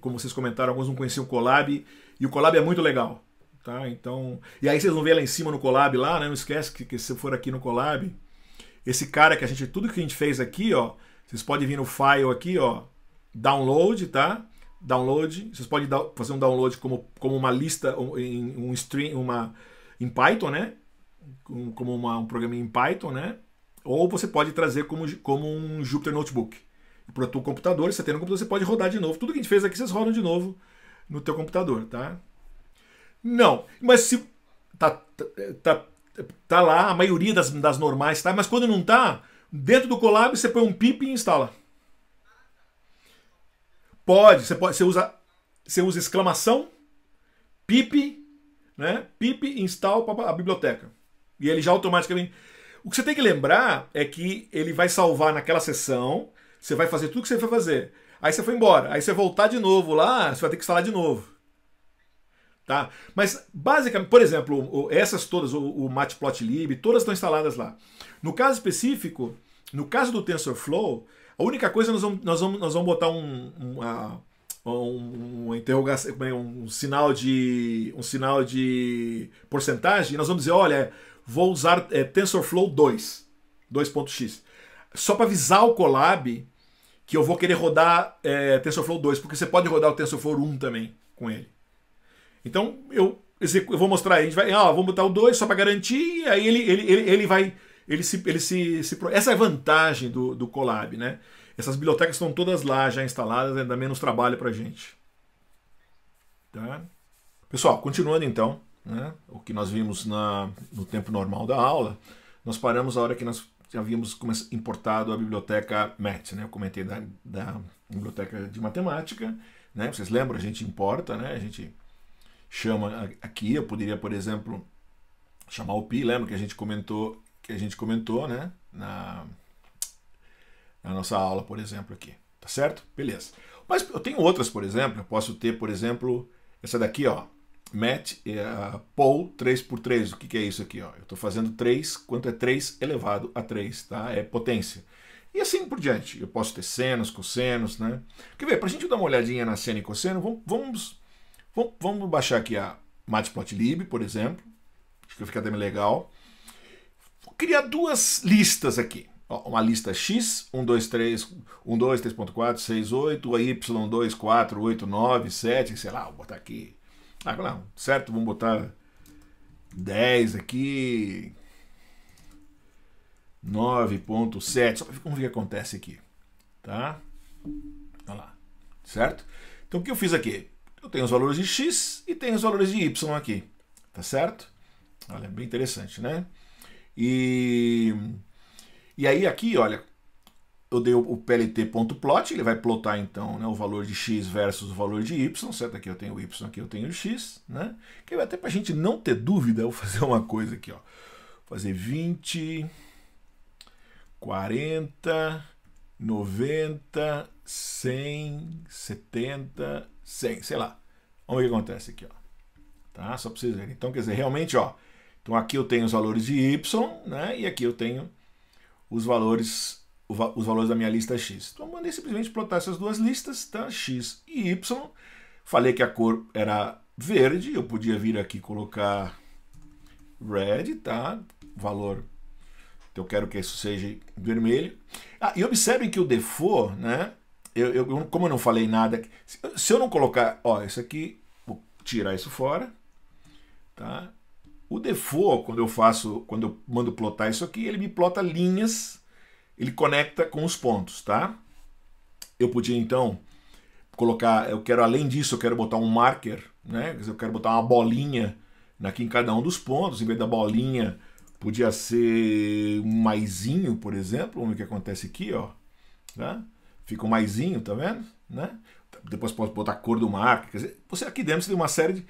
como vocês comentaram, alguns não conheciam o Colab, e o Colab é muito legal. Tá? Então, e aí vocês vão ver lá em cima no Colab lá, né? Não esquece que, que se for aqui no Colab, esse cara que a gente tudo que a gente fez aqui, ó, vocês podem vir no file aqui, ó, download, tá? Download, vocês podem dar, fazer um download como, como uma lista em um stream, uma em Python, né? Como uma, um programa em Python, né? Ou você pode trazer como, como um Jupyter Notebook para o teu computador. Você tem no computador, você pode rodar de novo. Tudo que a gente fez aqui, vocês rodam de novo no teu computador, tá? Não, mas se tá, tá, tá tá lá, a maioria das, das normais tá, mas quando não tá, dentro do Colab você põe um pip e instala. Pode, você pode, você usa você usa exclamação pip, né? Pip install a biblioteca. E ele já automaticamente O que você tem que lembrar é que ele vai salvar naquela sessão, você vai fazer tudo que você foi fazer. Aí você foi embora, aí você voltar de novo lá, você vai ter que instalar de novo. Tá? Mas, basicamente, por exemplo, essas todas, o, o matplotlib, todas estão instaladas lá. No caso específico, no caso do TensorFlow, a única coisa nós vamos, nós vamos, nós vamos botar um, uma, é, um, interrogação, um sinal de um sinal de porcentagem e nós vamos dizer, olha, vou usar é, TensorFlow 2, 2.x. Só para avisar o Colab que eu vou querer rodar é, TensorFlow 2, porque você pode rodar o TensorFlow 1 também com ele. Então, eu, eu vou mostrar, a gente vai, ó, ah, vamos botar o 2 só para garantir, e aí ele, ele, ele, ele vai, ele se, ele se, se Essa é a vantagem do, do Colab, né? Essas bibliotecas estão todas lá já instaladas, né? menos trabalho para gente. Tá? Pessoal, continuando então, né? o que nós vimos na, no tempo normal da aula, nós paramos a hora que nós havíamos importado a biblioteca MAT, né? eu comentei da, da biblioteca de matemática, né? vocês lembram, a gente importa, né? a gente chama aqui. Eu poderia, por exemplo, chamar o pi, lembra que a gente comentou, que a gente comentou, né, na, na nossa aula, por exemplo, aqui. Tá certo? Beleza. Mas eu tenho outras, por exemplo, eu posso ter, por exemplo, essa daqui, ó, match uh, poll 3 por 3. O que, que é isso aqui, ó? Eu estou fazendo 3, quanto é 3 elevado a 3, tá? É potência. E assim por diante. Eu posso ter senos, cossenos, né? Quer ver? Para a gente dar uma olhadinha na seno e cosseno, vamos, vamos Vom, vamos baixar aqui a Matplotlib, por exemplo. Acho que fica até legal. Vou criar duas listas aqui. Ó, uma lista X, 1, 2, 3, 1, 2, 3.4, 6, 8, Y, 2, 4, 8, 9, 7, sei lá, vou botar aqui. Ah, não, certo? Vamos botar 10 aqui. 9.7, vamos ver o é que acontece aqui, tá? Olha lá, certo? Então o que eu fiz aqui? eu tenho os valores de x e tenho os valores de y aqui, tá certo? Olha, bem interessante, né? E, e aí aqui, olha, eu dei o plt.plot, ele vai plotar então né, o valor de x versus o valor de y, certo? Aqui eu tenho y, aqui eu tenho x, né? Que até para a gente não ter dúvida, eu vou fazer uma coisa aqui, ó. fazer 20, 40, 90, 100, 70 100, sei lá. Vamos ver o que acontece aqui, ó. Tá? Só para vocês verem. Então, quer dizer, realmente, ó. Então aqui eu tenho os valores de Y, né? E aqui eu tenho os valores os valores da minha lista X. Então eu mandei simplesmente plotar essas duas listas, tá? X e Y. Falei que a cor era verde, eu podia vir aqui colocar red, tá? Valor, então eu quero que isso seja vermelho. Ah, e observem que o default, né? eu, eu, como eu não falei nada, se eu não colocar, ó, isso aqui, vou tirar isso fora, tá? O default, quando eu faço, quando eu mando plotar isso aqui, ele me plota linhas, ele conecta com os pontos, tá? Eu podia então colocar, eu quero além disso, eu quero botar um marker, né? Eu quero botar uma bolinha aqui em cada um dos pontos, em vez da bolinha, podia ser um maisinho, por exemplo, vamos ver o que acontece aqui, ó, tá? fica um maisinho, tá vendo? Né? Depois pode botar a cor do marca. Quer dizer, você aqui dentro você tem uma série de,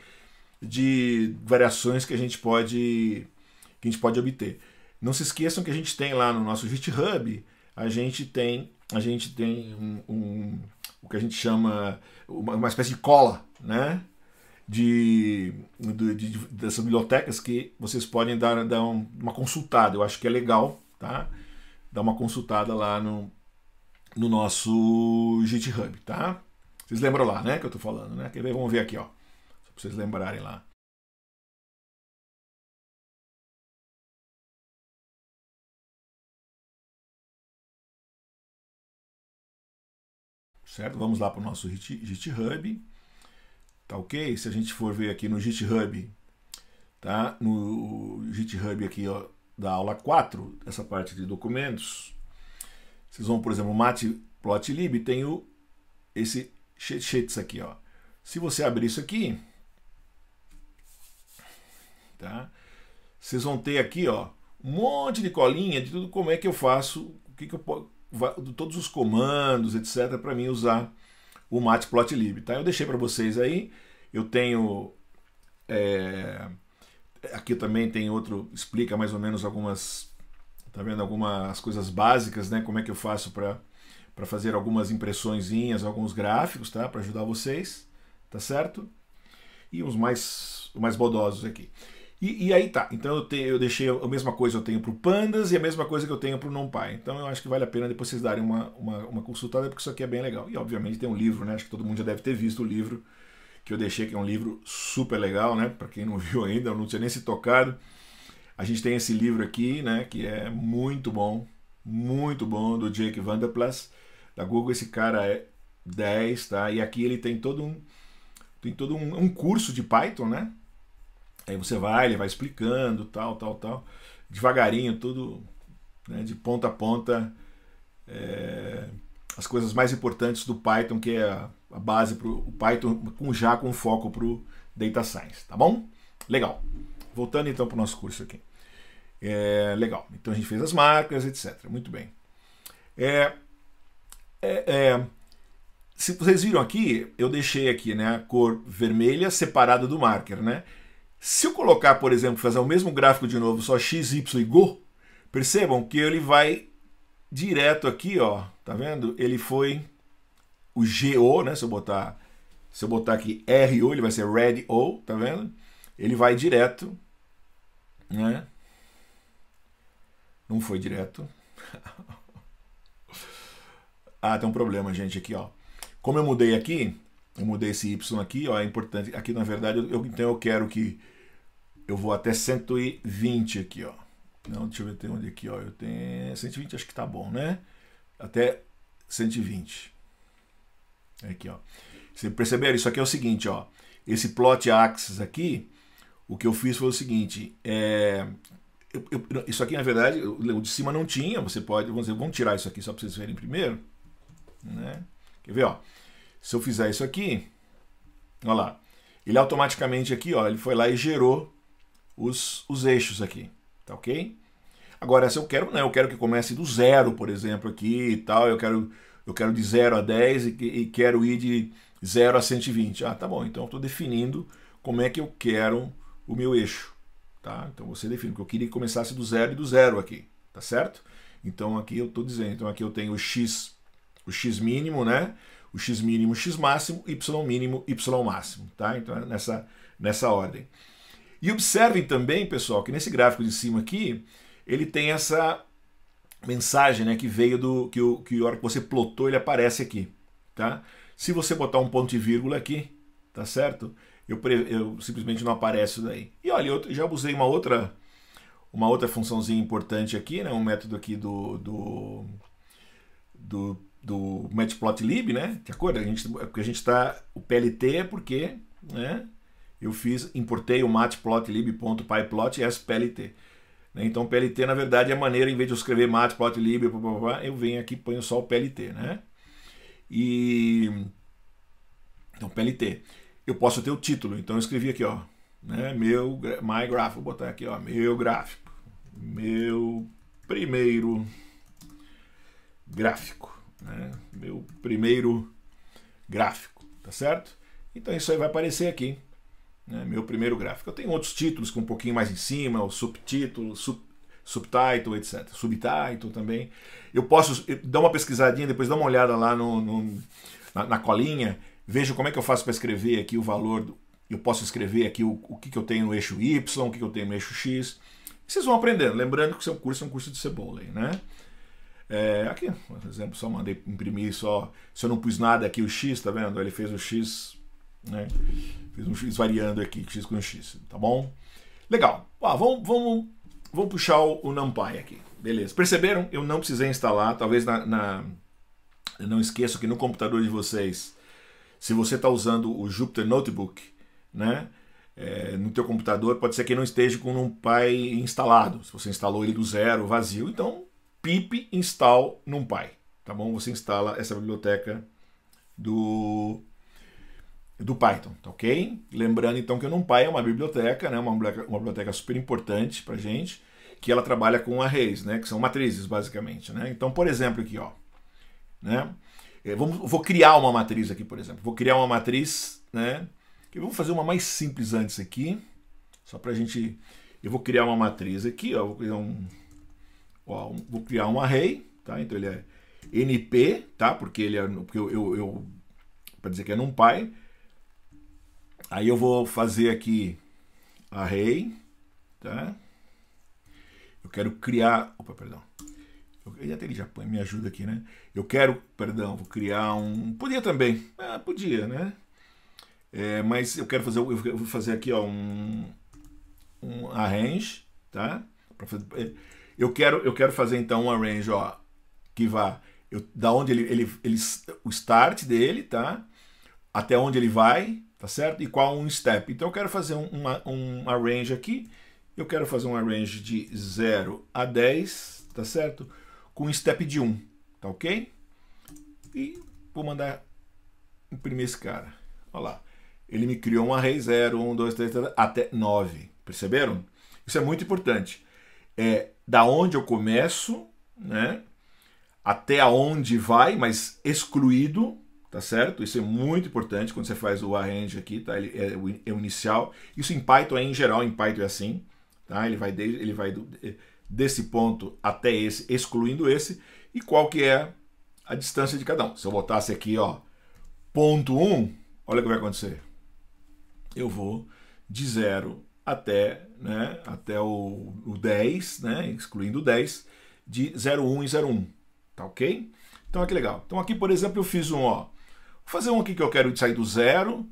de variações que a gente pode que a gente pode obter. Não se esqueçam que a gente tem lá no nosso GitHub, a gente tem a gente tem um, um o que a gente chama uma, uma espécie de cola, né? De, de, de, dessas bibliotecas que vocês podem dar, dar um, uma consultada. Eu acho que é legal, tá? Dar uma consultada lá no, no nosso GitHub, tá? Vocês lembram lá, né, que eu tô falando, né? Quer ver? Vamos ver aqui, ó. Só pra vocês lembrarem lá. Certo? Vamos lá para o nosso GitHub. Tá ok? Se a gente for ver aqui no GitHub, tá? No GitHub aqui, ó, da aula 4, essa parte de documentos, vocês vão, por exemplo, matplotlib tem o, esse cheats aqui, ó. Se você abrir isso aqui, tá? Vocês vão ter aqui, ó, um monte de colinha de tudo como é que eu faço, o que, que eu posso, todos os comandos, etc, para mim usar o matplotlib, tá? Eu deixei para vocês aí. Eu tenho é, aqui também tem outro explica mais ou menos algumas tá vendo algumas coisas básicas, né? Como é que eu faço para para fazer algumas impressõezinhas, alguns gráficos, tá? Para ajudar vocês, tá certo? E os mais mais bodosos aqui. E, e, aí tá, então eu, te, eu deixei a mesma coisa eu tenho para o Pandas e a mesma coisa que eu tenho para o NumPy. Então eu acho que vale a pena depois vocês darem uma, uma, uma, consultada, porque isso aqui é bem legal. E obviamente tem um livro, né? Acho que todo mundo já deve ter visto o livro que eu deixei, que é um livro super legal, né? Para quem não viu ainda, eu não tinha nem se tocado. A gente tem esse livro aqui, né, que é muito bom, muito bom, do Jake Vanderplas, da Google. Esse cara é 10, tá? E aqui ele tem todo um, tem todo um, um curso de Python, né? Aí você vai, ele vai explicando, tal, tal, tal. Devagarinho, tudo né, de ponta a ponta. É, as coisas mais importantes do Python, que é a, a base para o Python, com já com foco para o Data Science, tá bom? Legal. Voltando então para o nosso curso aqui. É, legal. Então a gente fez as marcas, etc. Muito bem. É, é, é, se vocês viram aqui, eu deixei aqui né, a cor vermelha separada do marker. Né? Se eu colocar, por exemplo, fazer o mesmo gráfico de novo, só x, y e go, percebam que ele vai direto aqui, ó, tá vendo? Ele foi o GO, né? Se eu botar, se eu botar aqui RO, ele vai ser red O, tá vendo? Ele vai direto né? Não foi direto. ah, tem um problema, gente, aqui, ó. Como eu mudei aqui, eu mudei esse y aqui, ó, é importante. Aqui, na verdade, eu, então eu quero que eu vou até 120 aqui, ó. Não, deixa eu ver tem onde aqui, ó. Eu tenho 120, acho que tá bom, né? Até 120. Aqui, ó. Você perceberam? Isso aqui é o seguinte, ó. Esse plot axis aqui, o que eu fiz foi o seguinte: é, eu, eu, isso aqui, na verdade, o de cima não tinha. Você pode, vamos, dizer, vamos tirar isso aqui só para vocês verem primeiro. Né? Quer ver? Ó, se eu fizer isso aqui, olha lá, ele automaticamente aqui, ó, ele foi lá e gerou os, os eixos aqui, tá ok? Agora, se eu quero, né, eu quero que comece do zero, por exemplo, aqui e tal, eu quero, eu quero de 0 a 10 e, e, quero ir de 0 a 120. Ah, tá bom, então eu estou definindo como é que eu quero o meu eixo. Tá? Então você define, porque eu queria que começasse do zero e do zero aqui, tá certo? Então aqui eu estou dizendo, então aqui eu tenho o x, o x mínimo, né? O x mínimo, x máximo, y mínimo, y máximo, tá? Então é nessa, nessa ordem. E observem também, pessoal, que nesse gráfico de cima aqui, ele tem essa mensagem, né, que veio do que o que a hora que você plotou, ele aparece aqui, tá? Se você botar um ponto e vírgula aqui, tá certo? eu, eu simplesmente não apareço daí. E olha, eu já usei uma outra uma outra funçãozinha importante aqui, né? um método aqui do, do, do, do matplotlib, né? De é acordo? A gente, é a gente está. O PLT é porque né? eu fiz, importei o matplotlib.pyplot as é PLT. Né? Então, PLT, na verdade, é a maneira, em vez de eu escrever matplotlib, blá, blá, blá, eu venho aqui e ponho só o PLT. Né? E. Então, PLT eu posso ter o título. Então eu escrevi aqui, ó, né, meu my graph, vou botar aqui, ó, meu gráfico. Meu primeiro gráfico, né? Meu primeiro gráfico, tá certo? Então isso aí vai aparecer aqui, né? Meu primeiro gráfico. Eu tenho outros títulos com um pouquinho mais em cima, o subtítulo, sub, subtitle, etc. Subtitle também. Eu posso dar uma pesquisadinha, depois dar uma olhada lá no, no na, na colinha Veja como é que eu faço para escrever aqui o valor, do, eu posso escrever aqui o, o que, que eu tenho no eixo Y, o que, que eu tenho no eixo X. Vocês vão aprendendo, lembrando que o seu curso é um curso de cebola, aí, né? É, aqui, por exemplo, só mandei imprimir só. Se eu não pus nada aqui, o X, tá vendo? Ele fez o X, né? Fez um X variando aqui, X com X, tá bom? Legal. Ah, vamos, vamos, vamos puxar o, o NumPy aqui. Beleza. Perceberam? Eu não precisei instalar. Talvez na, na... Eu não esqueço que no computador de vocês se você está usando o Jupyter Notebook, né? É, no teu computador, pode ser que não esteja com NumPy instalado. Se você instalou ele do zero, vazio, então pip install NumPy, tá bom? Você instala essa biblioteca do do Python, tá ok? Lembrando então que o NumPy é uma biblioteca, né? Uma biblioteca, uma biblioteca super importante para gente, que ela trabalha com arrays, né? Que são matrizes basicamente, né? Então, por exemplo aqui, ó, né? É, vamos, vou criar uma matriz aqui, por exemplo. Vou criar uma matriz, né? Eu vou fazer uma mais simples antes aqui, só para a gente... Eu vou criar uma matriz aqui, ó, vou criar um, ó, um, vou criar um array, tá? Então ele é np, tá? Porque ele é, porque eu, eu, eu para dizer que é numpy. Aí eu vou fazer aqui array, tá? Eu quero criar, opa, perdão. Eu já teria já me ajuda aqui, né? Eu quero, perdão, vou criar um. Podia também. Ah, podia, né? É, mas eu quero fazer, eu vou fazer aqui ó, um, um arrange, tá? É, eu quero, eu quero fazer então um arrange, ó, que vá eu, da onde ele, ele, ele, o start dele, tá? Até onde ele vai, tá certo? E qual um step. Então eu quero fazer um, um, um arrange aqui. Eu quero fazer um arrange de 0 a 10, tá certo? com step de 1, tá ok? E vou mandar imprimir esse cara. Olha lá. Ele me criou um array 0, 1, 2, 3, 4, até 9. Perceberam? Isso é muito importante. É da onde eu começo, né? Até aonde vai, mas excluído, tá certo? Isso é muito importante quando você faz o arrange aqui, tá? Ele é o, é o inicial. Isso em Python é em geral, em Python é assim, tá? Ele vai desde, ele vai do, é, desse ponto até esse, excluindo esse, e qual que é a distância de cada um. Se eu botasse aqui, ó, ponto 1, um, olha o que vai acontecer. Eu vou de 0 até, né, até o, o 10, né, excluindo o 10, de 0,1 e 0,1. tá ok? Então aqui legal. Então aqui, por exemplo, eu fiz um, ó. Vou fazer um aqui que eu quero sair do zero,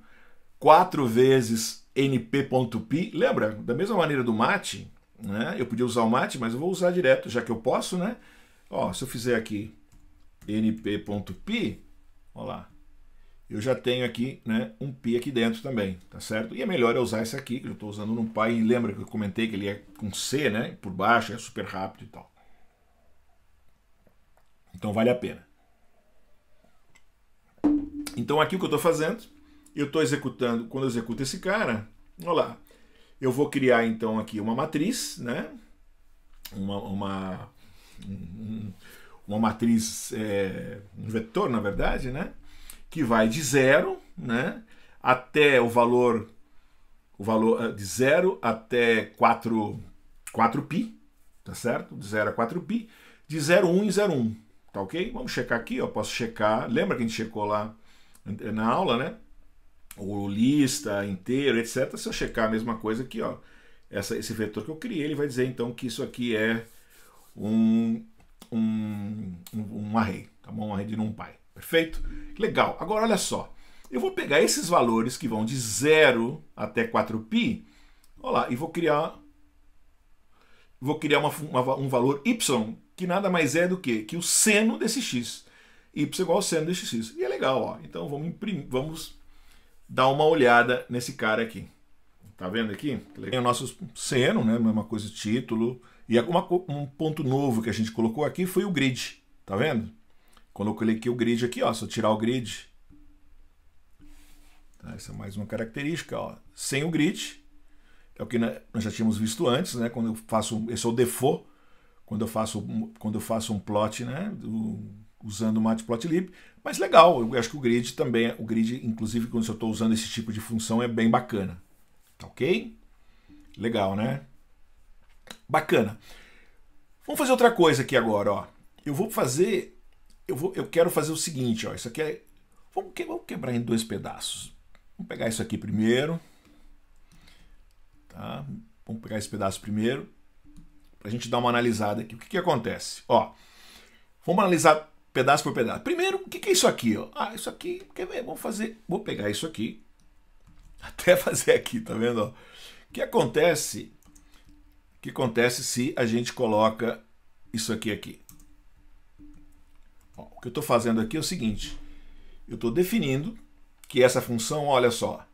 4 vezes np.pi. Lembra? Da mesma maneira do mate, né? Eu podia usar o mate, mas eu vou usar direto, já que eu posso, né? Ó, se eu fizer aqui np.pi, ó lá, eu já tenho aqui né, um pi aqui dentro também, tá certo? E é melhor eu usar esse aqui, que eu estou usando num pai e lembra que eu comentei que ele é com C, né? Por baixo, é super rápido e tal. Então vale a pena. Então aqui o que eu estou fazendo, eu estou executando, quando eu executo esse cara, olha lá, eu vou criar então aqui uma matriz, né? Uma, uma, um, uma matriz, é, um vetor na verdade, né? Que vai de zero, né? Até o valor, o valor eh, de zero até 4, 4π, tá certo? De 0 a 4π, de 0, 1 em 0, 1, tá ok? Vamos checar aqui, ó, posso checar, lembra que a gente checou lá na aula, né? o lista inteiro, etc. Se eu checar a mesma coisa aqui, ó, essa, esse vetor que eu criei, ele vai dizer então que isso aqui é um, um, um, array, tá bom? Um array de NumPy, perfeito? Legal, agora olha só, eu vou pegar esses valores que vão de 0 até 4π, olha lá, e vou criar, vou criar uma, uma, um valor y, que nada mais é do que, que o seno desse x, y igual ao seno desse x, e é legal, ó. então vamos imprimir, vamos dá uma olhada nesse cara aqui. Tá vendo aqui? Tem o nosso seno, né? Mesma coisa, título. E uma, um ponto novo que a gente colocou aqui foi o grid. Tá vendo? Quando eu coloquei o grid aqui, ó, se eu tirar o grid. Tá, essa é mais uma característica, ó. Sem o grid, é o que nós já tínhamos visto antes, né? Quando eu faço, esse é o default, quando eu faço, quando eu faço um plot, né? Do, usando o matplotlib, mas legal, eu acho que o grid também, o grid, inclusive quando eu estou usando esse tipo de função, é bem bacana. Tá ok? Legal, né? Bacana. Vamos fazer outra coisa aqui agora, ó. Eu vou fazer, eu, vou, eu quero fazer o seguinte, ó, isso aqui é, vamos, que, vamos quebrar em dois pedaços. Vamos pegar isso aqui primeiro, tá? Vamos pegar esse pedaço primeiro, para a gente dar uma analisada aqui. O que, que acontece? Ó, vamos analisar pedaço por pedaço. Primeiro, o que, que é isso aqui? Ó? Ah, isso aqui, quer ver? Vamos fazer. Vou pegar isso aqui. Até fazer aqui, tá vendo? Ó? O que acontece? O que acontece se a gente coloca isso aqui aqui? Ó, o que eu estou fazendo aqui é o seguinte. Eu estou definindo que essa função, olha só,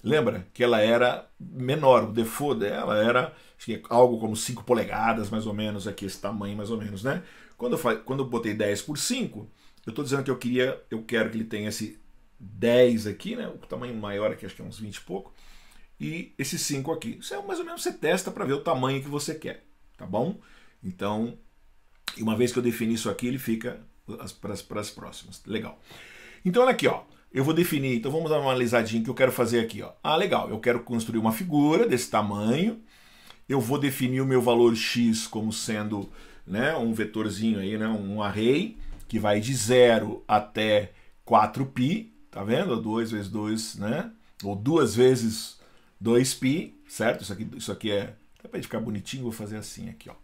Lembra que ela era menor, o default dela era acho que é algo como 5 polegadas, mais ou menos, aqui, esse tamanho, mais ou menos, né? Quando eu, falei, quando eu botei 10 por 5, eu estou dizendo que eu queria, eu quero que ele tenha esse 10 aqui, né? O tamanho maior aqui, acho que é uns 20 e pouco. E esse 5 aqui. Isso é mais ou menos você testa para ver o tamanho que você quer, tá bom? Então, uma vez que eu defini isso aqui, ele fica para as próximas. Legal. Então, olha aqui, ó. Eu vou definir, então vamos dar uma analisadinha que eu quero fazer aqui, ó. Ah, legal, eu quero construir uma figura desse tamanho. Eu vou definir o meu valor x como sendo né, um vetorzinho aí, né, um array que vai de 0 até 4π, tá vendo? 2 vezes 2, né? Ou duas vezes 2π, certo? Isso aqui, isso aqui é. Até para ficar bonitinho, vou fazer assim aqui, ó.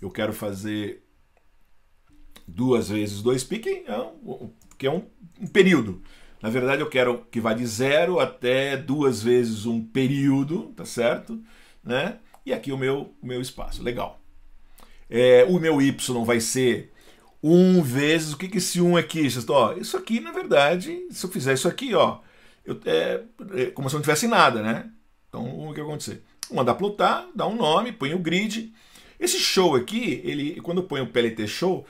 Eu quero fazer duas vezes 2π, que é um, que é um, um período. Na verdade, eu quero que vá de 0 até duas vezes um período, tá certo? Né? E aqui o meu, o meu espaço. Legal. É, o meu Y vai ser 1 vezes. O que, que esse 1 aqui? Ó, isso aqui, na verdade, se eu fizer isso aqui, ó, eu, é, é, como se não tivesse nada, né? Então, o que vai acontecer? mandar plotar, dá um nome, põe o grid. Esse show aqui, ele, quando eu ponho o PLT show,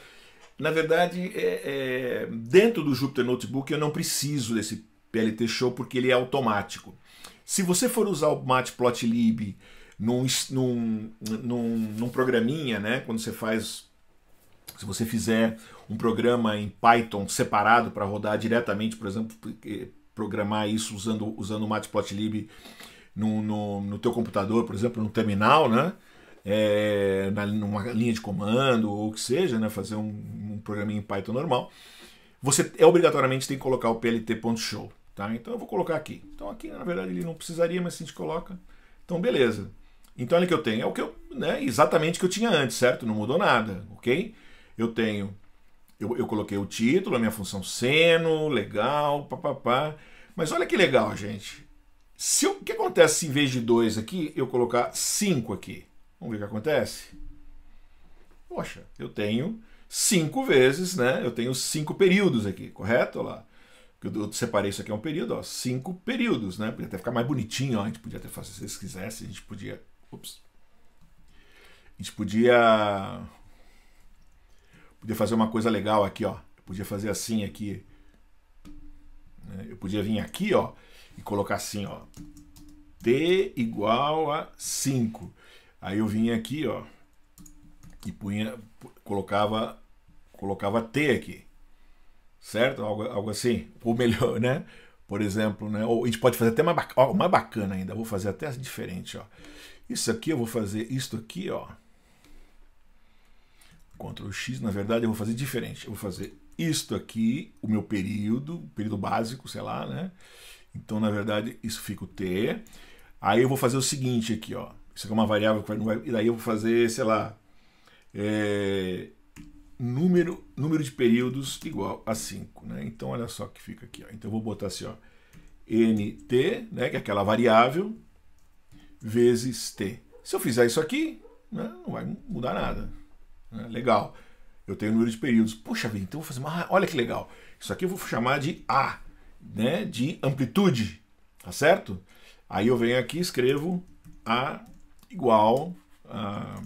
na verdade, é, é, dentro do Jupyter Notebook eu não preciso desse PLT Show porque ele é automático. Se você for usar o Matplotlib num, num, num, num programinha, né? Quando você faz se você fizer um programa em Python separado para rodar diretamente, por exemplo, programar isso usando, usando o Matplotlib no, no, no teu computador, por exemplo, no terminal, né? É, na, numa linha de comando ou o que seja, né? fazer um, um programinha em Python normal, você é, obrigatoriamente tem que colocar o plt.show. Tá? Então eu vou colocar aqui. Então aqui, na verdade, ele não precisaria, mas a gente coloca. Então beleza. Então olha o que eu tenho, é o que eu, né, exatamente o que eu tinha antes, certo? Não mudou nada, ok? Eu tenho, eu, eu coloquei o título, a minha função seno, legal, papapá. Mas olha que legal, gente. Se o que acontece se em vez de 2 aqui, eu colocar 5 aqui? Vamos ver o que acontece? Poxa, eu tenho 5 vezes, né? Eu tenho 5 períodos aqui, correto? Olha lá. Eu separei isso aqui, é um período, ó, cinco períodos, né? Podia até ficar mais bonitinho, ó, a gente podia até fazer, se vocês quisessem, a gente podia Ups. A gente podia. Podia fazer uma coisa legal aqui, ó. Eu podia fazer assim aqui. Né? Eu podia vir aqui, ó, e colocar assim, ó. T igual a 5. Aí eu vinha aqui, ó, e punha, colocava, colocava T aqui. Certo? Algo, algo assim. Ou melhor, né? Por exemplo, né? Ou a gente pode fazer até mais bacana ainda. Vou fazer até diferente, ó. Isso aqui eu vou fazer isto aqui, ó. Ctrl X, na verdade eu vou fazer diferente. Eu vou fazer isto aqui, o meu período, período básico, sei lá, né? Então, na verdade, isso fica o T. Aí eu vou fazer o seguinte aqui, ó. Isso aqui é uma variável que não vai... E daí eu vou fazer, sei lá... É, número, número de períodos igual a 5, né? Então, olha só que fica aqui, ó. Então, eu vou botar assim, ó. NT, né? Que é aquela variável vezes t. Se eu fizer isso aqui, né, não vai mudar nada. Né? Legal. Eu tenho o número de períodos. Puxa vida, então vou fazer uma. Olha que legal. Isso aqui eu vou chamar de A, né? De amplitude. Tá certo? Aí eu venho aqui e escrevo A igual a,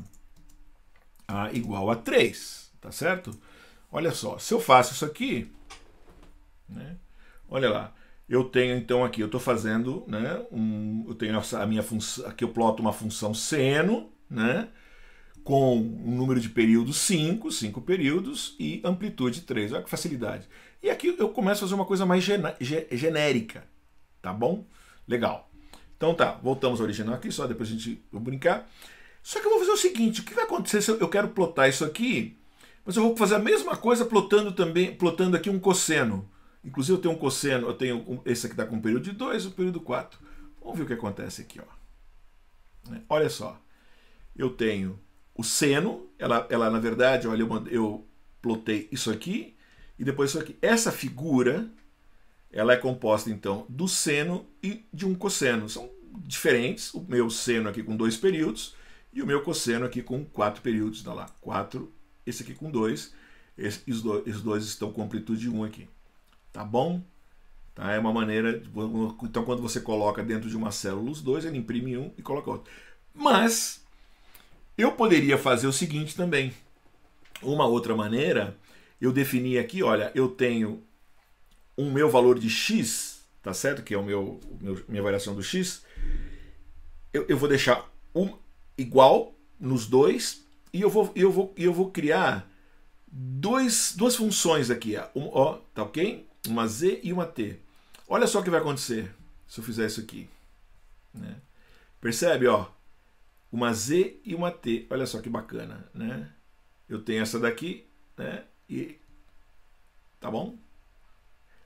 a igual a 3. Tá certo? Olha só, se eu faço isso aqui, né? Olha lá eu tenho então aqui, eu estou fazendo, né, um, eu tenho a minha função, aqui eu ploto uma função seno, né, com um número de períodos 5, 5 períodos, e amplitude 3, olha que facilidade. E aqui eu começo a fazer uma coisa mais genérica, tá bom? Legal. Então tá, voltamos ao original aqui, só depois a gente vai brincar. Só que eu vou fazer o seguinte, o que vai acontecer se eu quero plotar isso aqui, mas eu vou fazer a mesma coisa plotando também, plotando aqui um cosseno. Inclusive eu tenho um cosseno, eu tenho esse aqui está com um período de 2 e um período 4. Vamos ver o que acontece aqui. Ó. É, olha só, eu tenho o seno, ela, ela na verdade, olha, eu, eu plotei isso aqui e depois isso aqui. Essa figura, ela é composta então do seno e de um cosseno. São diferentes, o meu seno aqui com dois períodos e o meu cosseno aqui com quatro períodos. Dá tá lá, quatro, esse aqui com dois, esses dois, dois estão com amplitude 1 um aqui tá bom? Tá? É uma maneira. Então, quando você coloca dentro de uma célula os dois, ele imprime um e coloca outro. Mas eu poderia fazer o seguinte também. Uma outra maneira, eu defini aqui, olha, eu tenho um meu valor de x, tá certo? Que é o meu, meu minha variação do x. Eu, eu vou deixar um igual nos dois e eu vou, eu vou, eu vou criar dois, duas funções aqui. Um, ó, tá ok? uma Z e uma T. Olha só o que vai acontecer se eu fizer isso aqui. Né? Percebe, ó? Uma Z e uma T. Olha só que bacana, né? Eu tenho essa daqui, né? E... Tá bom?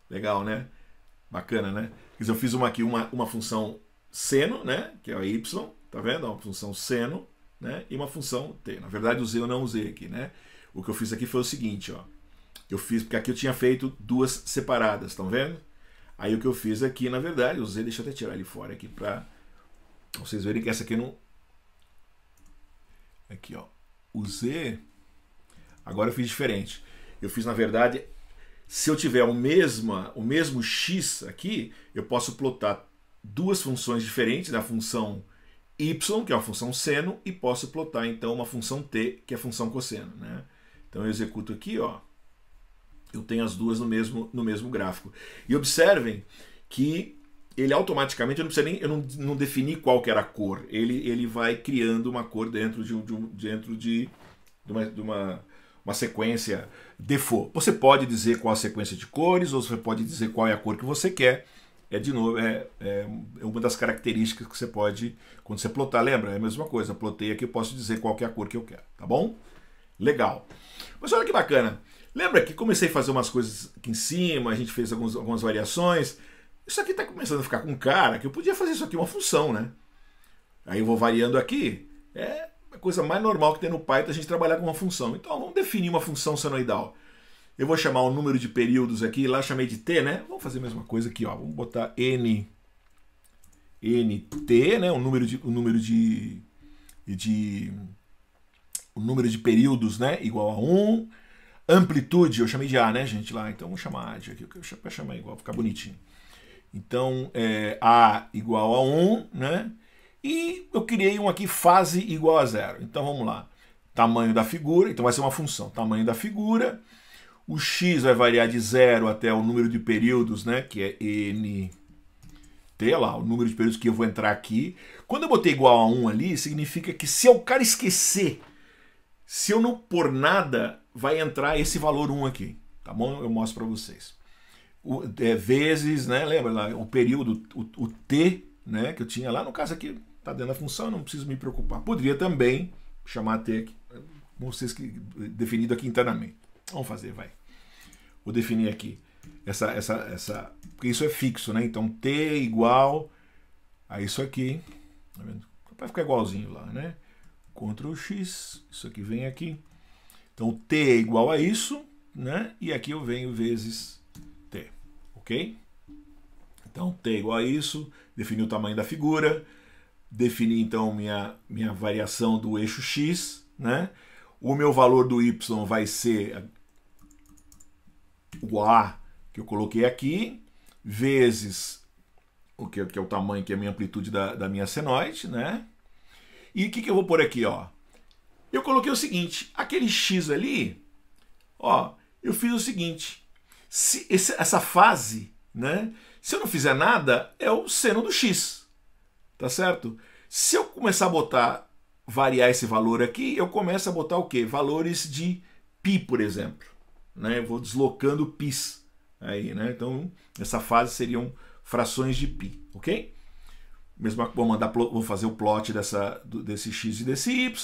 Legal, né? Bacana, né? Eu fiz uma aqui, uma, uma função seno, né? Que é a y, tá vendo? Uma função seno, né? E uma função t. Na verdade, usei ou não usei aqui, né? O que eu fiz aqui foi o seguinte, ó. Eu fiz, porque aqui eu tinha feito duas separadas, estão vendo? Aí o que eu fiz aqui, na verdade, usei, deixa eu até tirar ele fora aqui para vocês verem que essa aqui não... Aqui, ó. Usei... Agora eu fiz diferente. Eu fiz, na verdade, se eu tiver o, mesma, o mesmo x aqui, eu posso plotar duas funções diferentes, da né? função y, que é a função seno, e posso plotar então uma função t, que é a função cosseno. Né? Então eu executo aqui, ó. Eu tenho as duas no mesmo, no mesmo gráfico. E observem que ele automaticamente, eu não, nem, eu não, não defini qual que era a cor, ele, ele vai criando uma cor dentro de, um, de um dentro de, de, uma, de uma, uma, sequência default. Você pode dizer qual a sequência de cores, ou você pode dizer qual é a cor que você quer. É de novo, é, é uma das características que você pode, quando você plotar, lembra? É a mesma coisa, plotei aqui, eu posso dizer qual é a cor que eu quero, tá bom? Legal. Mas olha que bacana, Lembra que comecei a fazer umas coisas aqui em cima, a gente fez alguns, algumas variações. Isso aqui está começando a ficar com cara que eu podia fazer isso aqui uma função, né? Aí eu vou variando aqui. É a coisa mais normal que tem no Python é a gente trabalhar com uma função. Então vamos definir uma função senoidal. Eu vou chamar o número de períodos aqui, lá chamei de t, né? Vamos fazer a mesma coisa aqui, ó. Vamos botar n nt, né? O número de o número de de o número de períodos, né? Igual a 1 amplitude, eu chamei de A, né, gente, lá, então vamos chamar A de aqui, para chamar igual, ficar bonitinho. Então, é, A igual a 1, né, e eu criei um aqui fase igual a zero. Então, vamos lá. Tamanho da figura, então vai ser uma função, tamanho da figura, o x vai variar de zero até o número de períodos, né, que é n ter lá o número de períodos que eu vou entrar aqui. Quando eu botei igual a 1 ali, significa que se o cara esquecer, se eu não pôr nada, vai entrar esse valor 1 aqui, tá bom? Eu mostro para vocês. O, é, vezes, né, lembra lá, o período, o, o T, né, que eu tinha lá, no caso aqui tá dentro da função, não preciso me preocupar. Poderia também chamar T aqui, vocês que definido aqui internamente. Vamos fazer, vai. Vou definir aqui essa, essa, essa, porque isso é fixo, né? Então T igual a isso aqui, tá vendo? Vai ficar igualzinho lá, né? Ctrl X, isso aqui vem aqui. Então T é igual a isso, né? E aqui eu venho vezes T, ok? Então T é igual a isso, defini o tamanho da figura, defini então minha, minha variação do eixo X, né? O meu valor do Y vai ser o A que eu coloquei aqui, vezes o que, é o tamanho, que é a minha amplitude da, da minha senoide, né? E o que, que eu vou pôr aqui, ó? Eu coloquei o seguinte, aquele X ali, ó, eu fiz o seguinte, se esse, essa fase, né, se eu não fizer nada, é o seno do X, tá certo? Se eu começar a botar, variar esse valor aqui, eu começo a botar o quê? Valores de π, por exemplo, né, eu vou deslocando pis aí, né, então essa fase seriam frações de π, ok? Mesmo, vou, mandar, vou fazer o plot dessa, desse x e desse y,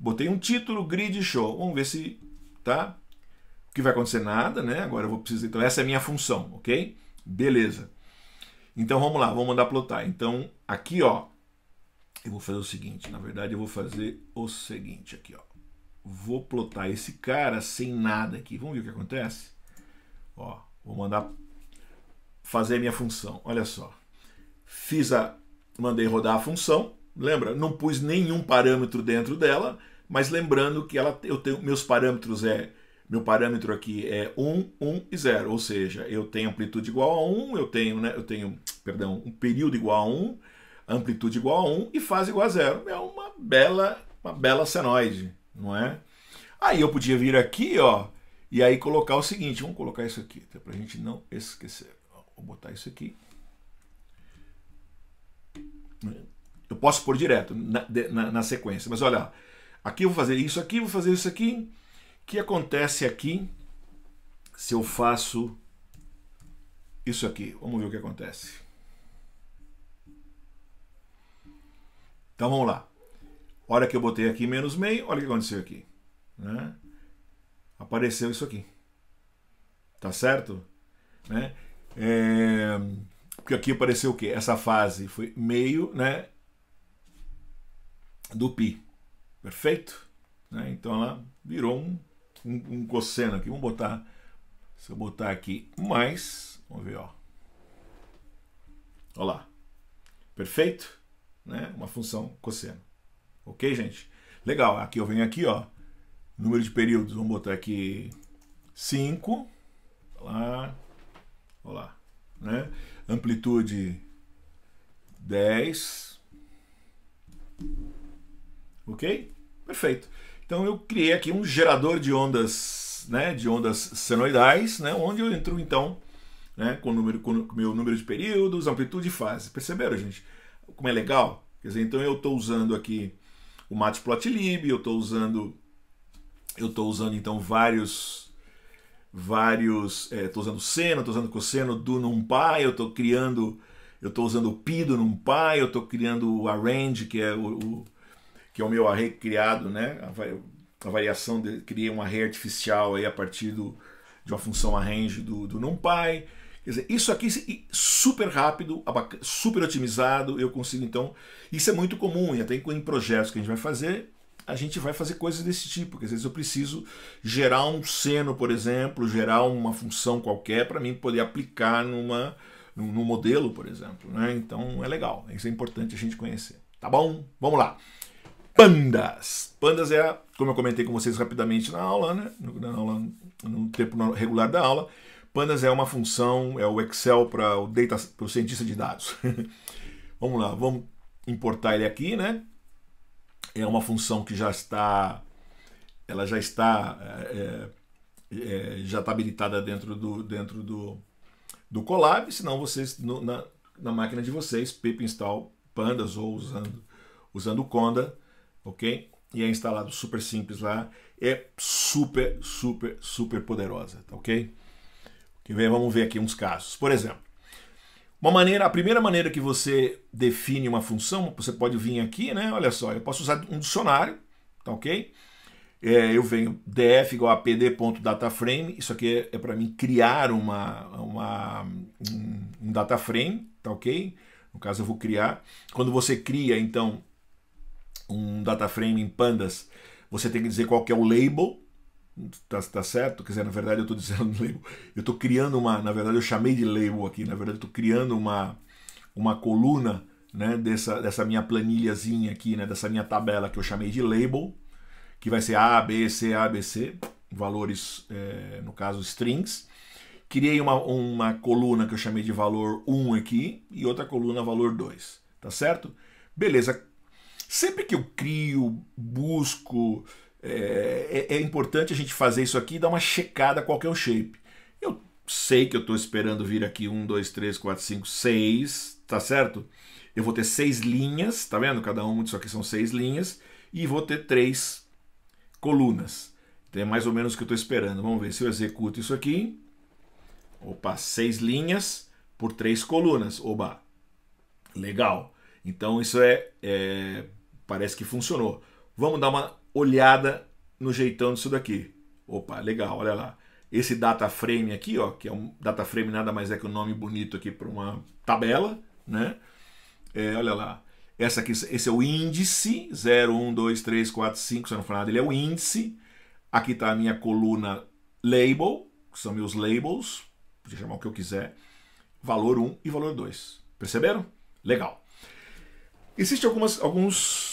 Botei um título, grid show. Vamos ver se tá. O que vai acontecer? Nada, né? Agora eu vou precisar. Então, essa é a minha função, ok? Beleza. Então vamos lá, vamos mandar plotar. Então, aqui ó, eu vou fazer o seguinte. Na verdade, eu vou fazer o seguinte aqui, ó. Vou plotar esse cara sem nada aqui. Vamos ver o que acontece? Ó, vou mandar fazer a minha função. Olha só. Fiz a. Mandei rodar a função. Lembra? Não pus nenhum parâmetro dentro dela, mas lembrando que ela, eu tenho meus parâmetros é meu parâmetro aqui é 1, 1 e 0, ou seja, eu tenho amplitude igual a 1, eu tenho, né, eu tenho, perdão, um período igual a 1, amplitude igual a 1 e fase igual a 0. É uma bela, uma bela senoide, não é? Aí eu podia vir aqui, ó, e aí colocar o seguinte, vamos colocar isso aqui, para tá? pra gente não esquecer. Vou botar isso aqui. Eu posso pôr direto na, na, na sequência, mas olha, aqui eu vou fazer isso aqui, vou fazer isso aqui. O que acontece aqui se eu faço isso aqui? Vamos ver o que acontece. Então vamos lá. Olha que eu botei aqui menos meio, olha o que aconteceu aqui. Né? Apareceu isso aqui. Tá certo? Né? É... Porque aqui apareceu o quê? Essa fase foi meio, né? do π. Perfeito? Né? Então ela virou um, um, um, cosseno aqui. Vamos botar, se eu botar aqui mais, vamos ver, ó. olá lá. Perfeito? Né? Uma função cosseno. Ok, gente? Legal. Aqui eu venho aqui, ó. Número de períodos, vamos botar aqui 5. Lá. Olha lá. Né? Amplitude 10. Ok? Perfeito. Então eu criei aqui um gerador de ondas, né, de ondas senoidais, né, onde eu entro então, né, com o número, com o meu número de períodos, amplitude e fase. Perceberam, gente? Como é legal? Quer dizer, então eu estou usando aqui o matplotlib, eu estou usando eu estou usando então vários vários estou eh, é, usando seno, estou usando cosseno do numpy, eu estou criando eu estou usando o pi do numpy, eu estou criando o arrange que é o, o que é o meu array criado, né? A variação, de, criei um array artificial aí a partir do, de uma função arrange do, do NumPy. Quer dizer, isso aqui super rápido, super otimizado, eu consigo então. Isso é muito comum, e até em projetos que a gente vai fazer, a gente vai fazer coisas desse tipo. Porque às vezes eu preciso gerar um seno, por exemplo, gerar uma função qualquer para mim poder aplicar numa, num, num modelo, por exemplo. Né? Então é legal, isso é importante a gente conhecer. Tá bom? Vamos lá pandas. Pandas é, como eu comentei com vocês rapidamente na aula, né? Na aula, no tempo regular da aula, pandas é uma função, é o Excel para o, data, cientista de dados. vamos lá, vamos importar ele aqui, né? É uma função que já está, ela já está, é, é, é já está habilitada dentro do, dentro do, do Colab, senão vocês, no, na, na máquina de vocês, pip install pandas ou usando, usando o conda, ok? E é instalado super simples lá. É super, super, super poderosa, tá ok? Vamos ver aqui uns casos. Por exemplo, uma maneira, a primeira maneira que você define uma função, você pode vir aqui, né? Olha só, eu posso usar um dicionário, tá ok? É, eu venho df igual a pd.dataframe, isso aqui é, é para mim criar uma, uma, um, um dataframe, tá ok? No caso eu vou criar. Quando você cria, então, um data frame em pandas, você tem que dizer qual que é o label, tá, tá certo? Quer dizer, na verdade eu estou dizendo label, eu estou criando uma, na verdade eu chamei de label aqui, na verdade eu estou criando uma, uma coluna né, dessa, dessa minha planilhazinha aqui, né, dessa minha tabela que eu chamei de label, que vai ser A, B, C, A, B, C, valores, é, no caso, strings. Criei uma, uma coluna que eu chamei de valor 1 aqui e outra coluna valor 2, tá certo? Beleza, Sempre que eu crio, busco, é, é, é importante a gente fazer isso aqui e dar uma checada qual que é o shape. Eu sei que eu estou esperando vir aqui 1, 2, 3, 4, 5, 6, tá certo? Eu vou ter seis linhas, tá vendo? Cada uma disso aqui são seis linhas. E vou ter três colunas. Então é mais ou menos o que eu estou esperando. Vamos ver se eu executo isso aqui. Opa, seis linhas por três colunas. Oba, legal. Então isso é, é Parece que funcionou. Vamos dar uma olhada no jeitão disso daqui. Opa, legal, olha lá. Esse data frame aqui, ó, que é um data frame nada mais é que um nome bonito aqui para uma tabela, né? É, olha lá. Essa aqui, esse é o índice 0, 1, 2, 3, 4, 5, se eu não falar nada, ele é o índice. Aqui está a minha coluna label, que são meus labels, pode chamar o que eu quiser. Valor 1 e valor 2. Perceberam? Legal. Existem algumas, alguns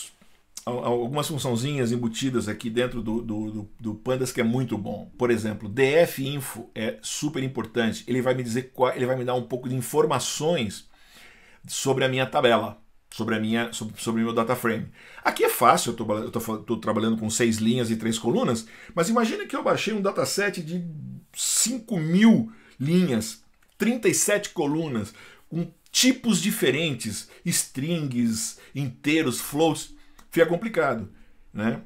algumas funçãozinhas embutidas aqui dentro do, do, do, do, pandas que é muito bom. Por exemplo, df info é super importante. Ele vai me dizer qual, ele vai me dar um pouco de informações sobre a minha tabela, sobre a minha sobre, sobre o meu data frame. Aqui é fácil, eu estou trabalhando com seis linhas e três colunas, mas imagina que eu baixei um dataset de 5 mil linhas, 37 colunas, com tipos diferentes, strings, inteiros, floats, fica complicado, né?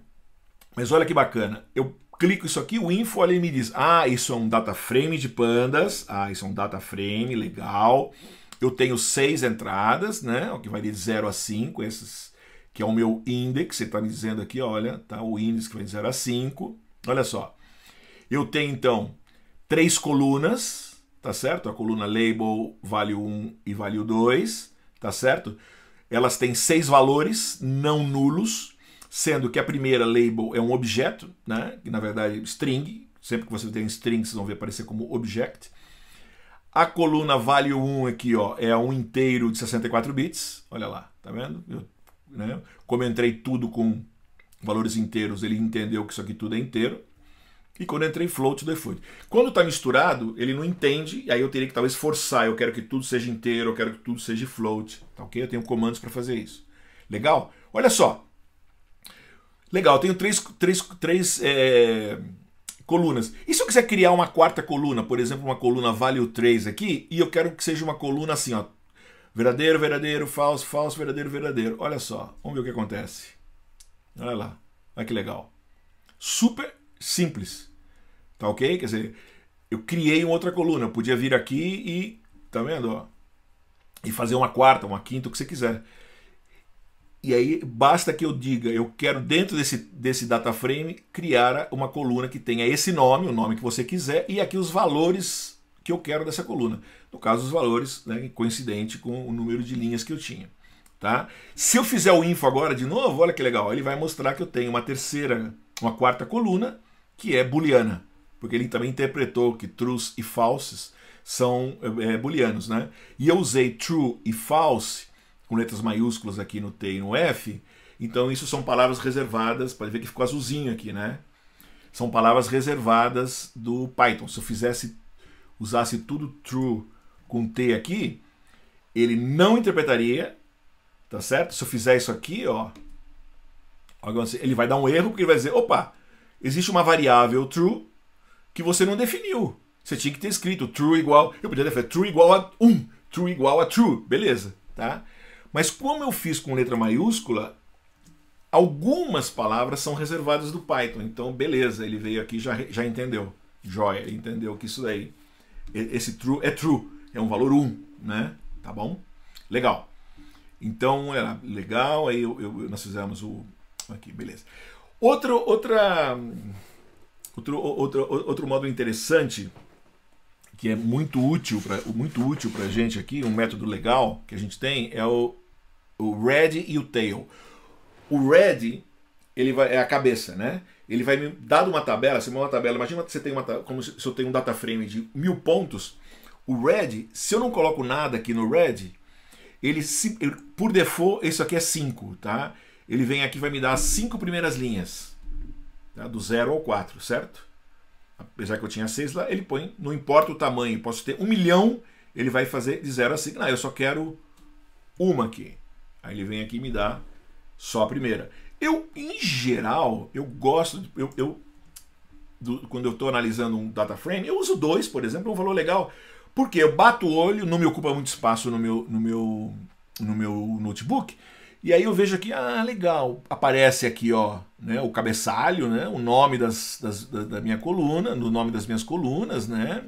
Mas olha que bacana, eu clico isso aqui, o info ali me diz, ah, isso é um data frame de pandas, ah, isso é um data frame, legal. Eu tenho seis entradas, né? O que vai de 0 a 5, esses que é o meu index, você está me dizendo aqui, olha, tá? O índice que vai de 0 a 5. Olha só. Eu tenho então três colunas, tá certo? A coluna label, value 1 um e value 2, tá certo? Elas têm seis valores não nulos, sendo que a primeira label é um objeto, né? que na verdade string, sempre que você tem string vocês vão ver aparecer como object. A coluna value 1 aqui ó, é um inteiro de 64 bits, olha lá, tá vendo? Eu, né? Como eu entrei tudo com valores inteiros, ele entendeu que isso aqui tudo é inteiro e quando entra em float, to é default. Quando está misturado, ele não entende, e aí eu teria que talvez forçar, eu quero que tudo seja inteiro, eu quero que tudo seja float, tá ok? Eu tenho comandos para fazer isso. Legal? Olha só. Legal, eu tenho três, três, três é, colunas. E se eu quiser criar uma quarta coluna, por exemplo, uma coluna value 3 aqui, e eu quero que seja uma coluna assim, ó. Verdadeiro, verdadeiro, falso, falso, verdadeiro, verdadeiro. Olha só, vamos ver o que acontece. Olha lá, olha que legal. Super simples. Tá ok? Quer dizer, eu criei uma outra coluna. Eu podia vir aqui e. Tá vendo? Ó, e fazer uma quarta, uma quinta, o que você quiser. E aí basta que eu diga, eu quero dentro desse, desse data frame criar uma coluna que tenha esse nome, o nome que você quiser, e aqui os valores que eu quero dessa coluna. No caso, os valores né, coincidente com o número de linhas que eu tinha. Tá? Se eu fizer o info agora de novo, olha que legal, ele vai mostrar que eu tenho uma terceira, uma quarta coluna que é booleana, porque ele também interpretou que trues e falses são é, é, booleanos, né? E eu usei true e false com letras maiúsculas aqui no T e no F, então isso são palavras reservadas, pode ver que ficou azulzinho aqui, né? São palavras reservadas do Python. Se eu fizesse usasse tudo true com T aqui, ele não interpretaria, tá certo? Se eu fizer isso aqui, ó, ele vai dar um erro porque ele vai dizer, opa, existe uma variável true que você não definiu. Você tinha que ter escrito true igual. Eu podia ter feito true igual a 1, true igual a true, beleza, tá? Mas como eu fiz com letra maiúscula, algumas palavras são reservadas do Python. Então, beleza, ele veio aqui já já entendeu. Joia, entendeu que isso daí esse true é true, é um valor 1, né? Tá bom? Legal. Então, era legal, aí eu, eu, nós fizemos o aqui, beleza. Outro, outra, outro, outro, outro modo interessante que é muito útil para muito útil para gente aqui, um método legal que a gente tem é o, o red e o tail. O red ele vai é a cabeça, né? Ele vai me dar uma tabela, se uma tabela, imagina que você tem uma como se, se eu tenho um data frame de mil pontos, o red, se eu não coloco nada aqui no red, ele, se, por default isso aqui é 5, tá? ele vem aqui e vai me dar as cinco primeiras linhas, tá? do 0 ao 4, certo? Apesar que eu tinha 6 lá, ele põe, não importa o tamanho, posso ter um milhão, ele vai fazer de 0 a 5. Não, eu só quero uma aqui. Aí ele vem aqui e me dá só a primeira. Eu, em geral, eu gosto, eu, eu do, quando eu estou analisando um data frame, eu uso dois, por exemplo, é um valor legal. Porque eu bato o olho, não me ocupa muito espaço no meu, no meu, no meu notebook, e aí eu vejo aqui, ah, legal, aparece aqui, ó, né, o cabeçalho, né, o nome das, das da, da, minha coluna, no nome das minhas colunas, né,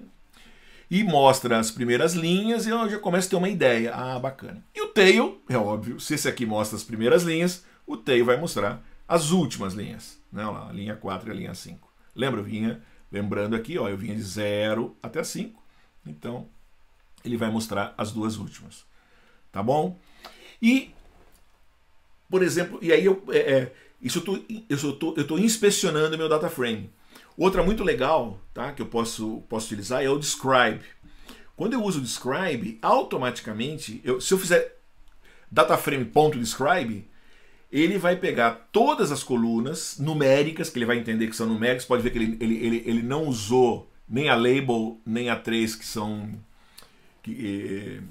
e mostra as primeiras linhas e eu já começo a ter uma ideia. Ah, bacana. E o tail, é óbvio, se esse aqui mostra as primeiras linhas, o tail vai mostrar as últimas linhas, né, lá, a linha 4 e a linha 5. Lembra, eu vinha, lembrando aqui, ó, eu vinha de 0 até 5, então ele vai mostrar as duas últimas, tá bom? E por exemplo, e aí eu, é, é, isso eu tô, eu tô, eu tô inspecionando meu data frame. Outra muito legal, tá, que eu posso, posso utilizar é o describe. Quando eu uso o describe, automaticamente, eu, se eu fizer dataframe.describe, ele vai pegar todas as colunas numéricas, que ele vai entender que são numéricas, pode ver que ele, ele, ele, ele não usou nem a label, nem a 3, que são que, eh,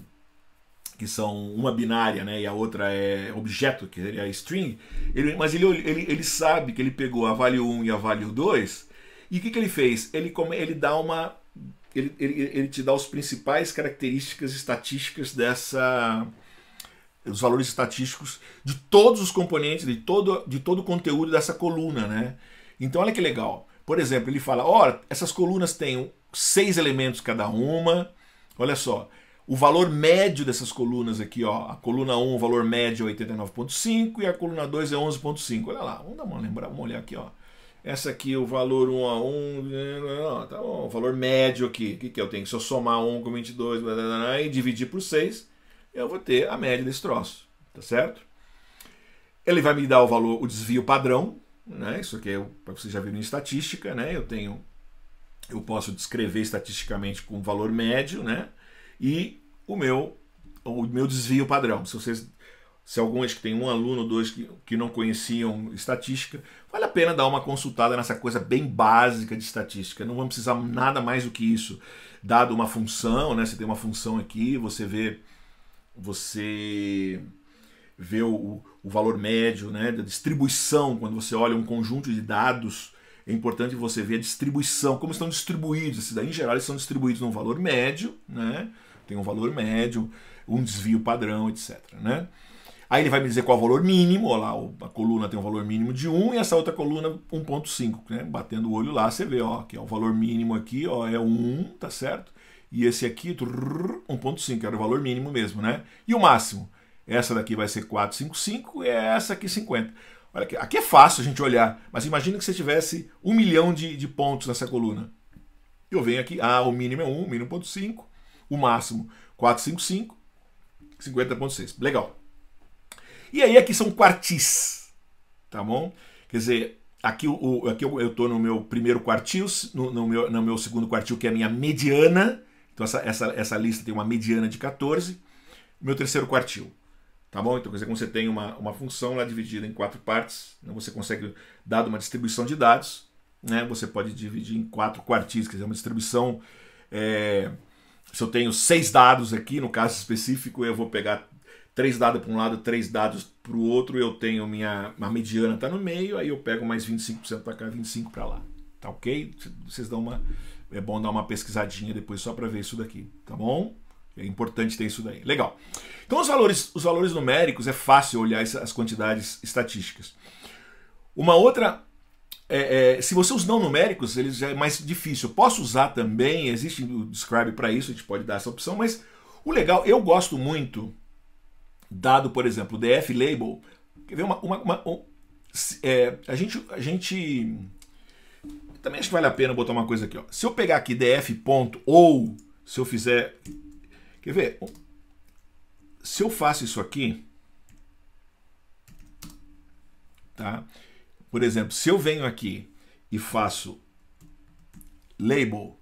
que são uma binária né, e a outra é objeto, que seria string, ele, mas ele, ele, ele sabe que ele pegou a value 1 e a value 2, e o que, que ele fez? Ele, come, ele dá uma. Ele, ele, ele te dá os principais características estatísticas dessa. Os valores estatísticos de todos os componentes, de todo, de todo o conteúdo dessa coluna, né? Então, olha que legal. Por exemplo, ele fala: olha, essas colunas têm seis elementos cada uma. Olha só, o valor médio dessas colunas aqui, ó, a coluna 1, o valor médio é 89.5 e a coluna 2 é 11.5. Olha lá, vamos dar uma lembrar, vamos olhar aqui, ó. Essa aqui, o valor 1 a 1, ah, tá bom, o valor médio aqui. O que, que eu tenho? Se eu somar 1 com 22 blá, blá, blá, e dividir por 6, eu vou ter a média desse troço, tá certo? Ele vai me dar o valor, o desvio padrão, né? Isso aqui é, para vocês já viram em estatística, né? Eu tenho eu posso descrever estatisticamente com o valor médio, né? E o meu o meu desvio padrão. Se vocês se algumas que tem um aluno, dois que, que não conheciam estatística, vale a pena dar uma consultada nessa coisa bem básica de estatística. Não vamos precisar nada mais do que isso. Dado uma função, né? Você tem uma função aqui, você vê você vê o, o valor médio, né? Da distribuição, quando você olha um conjunto de dados, é importante você ver a distribuição, como estão distribuídos. em geral, eles são distribuídos num valor médio, né? tem um valor médio, um desvio padrão, etc. Né? Aí ele vai me dizer qual é o valor mínimo, ó lá, a coluna tem um valor mínimo de 1 e essa outra coluna 1.5, né? Batendo o olho lá, você vê, ó, que é o valor mínimo aqui, ó, é 1, tá certo? E esse aqui, 1.5, era o valor mínimo mesmo, né? E o máximo? Essa daqui vai ser 455 e essa aqui 50. Olha aqui, aqui é fácil a gente olhar, mas imagina que você tivesse um milhão de, de pontos nessa coluna. Eu venho aqui, ah, o mínimo é 1, o mínimo é 1.5, o máximo 455, 50.6. Legal. E aí aqui são quartis, tá bom? Quer dizer, aqui, o, aqui eu, estou no meu primeiro quartil, no, no, meu, no meu segundo quartil, que é a minha mediana. Então essa, essa, essa lista tem uma mediana de 14. Meu terceiro quartil. Tá bom? Então, quer dizer, quando você tem uma, uma função lá dividida em quatro partes, né, você consegue, dado uma distribuição de dados, né, você pode dividir em quatro quartis, quer dizer, uma distribuição é, se eu tenho seis dados aqui, no caso específico, eu vou pegar três dados para um lado, três dados para o outro, eu tenho minha mediana está no meio, aí eu pego mais 25% para cá, 25% para lá. Tá ok? Vocês dão uma. É bom dar uma pesquisadinha depois só para ver isso daqui, tá bom? É importante ter isso daí. Legal. Então os valores, os valores numéricos é fácil olhar as quantidades estatísticas. Uma outra é, é, se você usar não numéricos, eles já é mais difícil. Eu posso usar também, existe o Describe para isso, a gente pode dar essa opção, mas o legal, eu gosto muito, dado, por exemplo, o DF Label. Quer ver uma. uma, uma um, é, a gente. A gente também acho que vale a pena botar uma coisa aqui. Ó. Se eu pegar aqui df. Ponto, ou se eu fizer. Quer ver? Se eu faço isso aqui. Tá? Por exemplo, se eu venho aqui e faço label,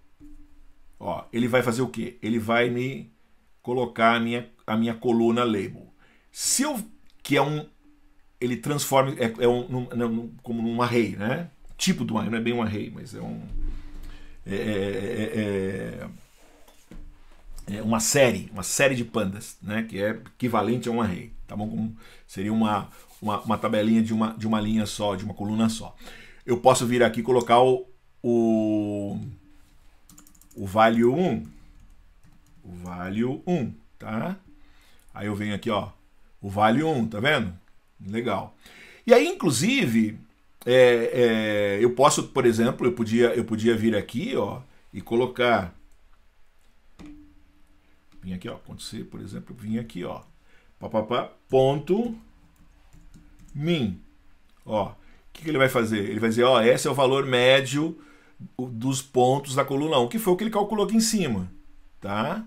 ó, ele vai fazer o quê? Ele vai me colocar a minha, a minha coluna label. Se eu que é um ele transforma é, é um, como um array, né? Tipo do array, não é bem um array, mas é um é é, é, é, é, uma série, uma série de pandas, né? Que é equivalente a um array, tá bom? seria uma uma, uma tabelinha de uma, de uma linha só, de uma coluna só. Eu posso vir aqui e colocar o, o, o value 1. O value 1, tá? Aí eu venho aqui, ó, o value 1, tá vendo? Legal. E aí, inclusive, é, é, eu posso, por exemplo, eu podia, eu podia vir aqui, ó, e colocar... Vim aqui, ó, acontecer, por exemplo, vim aqui, ó, papapá, ponto min. Ó, o que, que, ele vai fazer? Ele vai dizer, ó, esse é o valor médio dos pontos da coluna 1, que foi o que ele calculou aqui em cima, tá?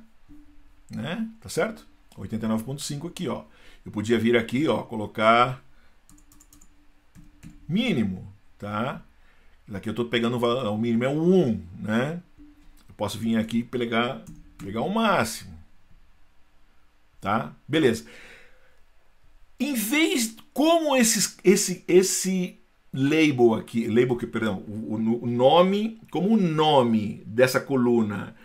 Né? Tá certo? 89.5 aqui, ó. Eu podia vir aqui, ó, colocar mínimo, tá? Daqui eu estou pegando o mínimo é o 1, né? Eu posso vir aqui e pegar, pegar o máximo. Tá? Beleza. Em vez como esses, esse, esse label aqui, label que, perdão, o, o nome, como o nome dessa coluna,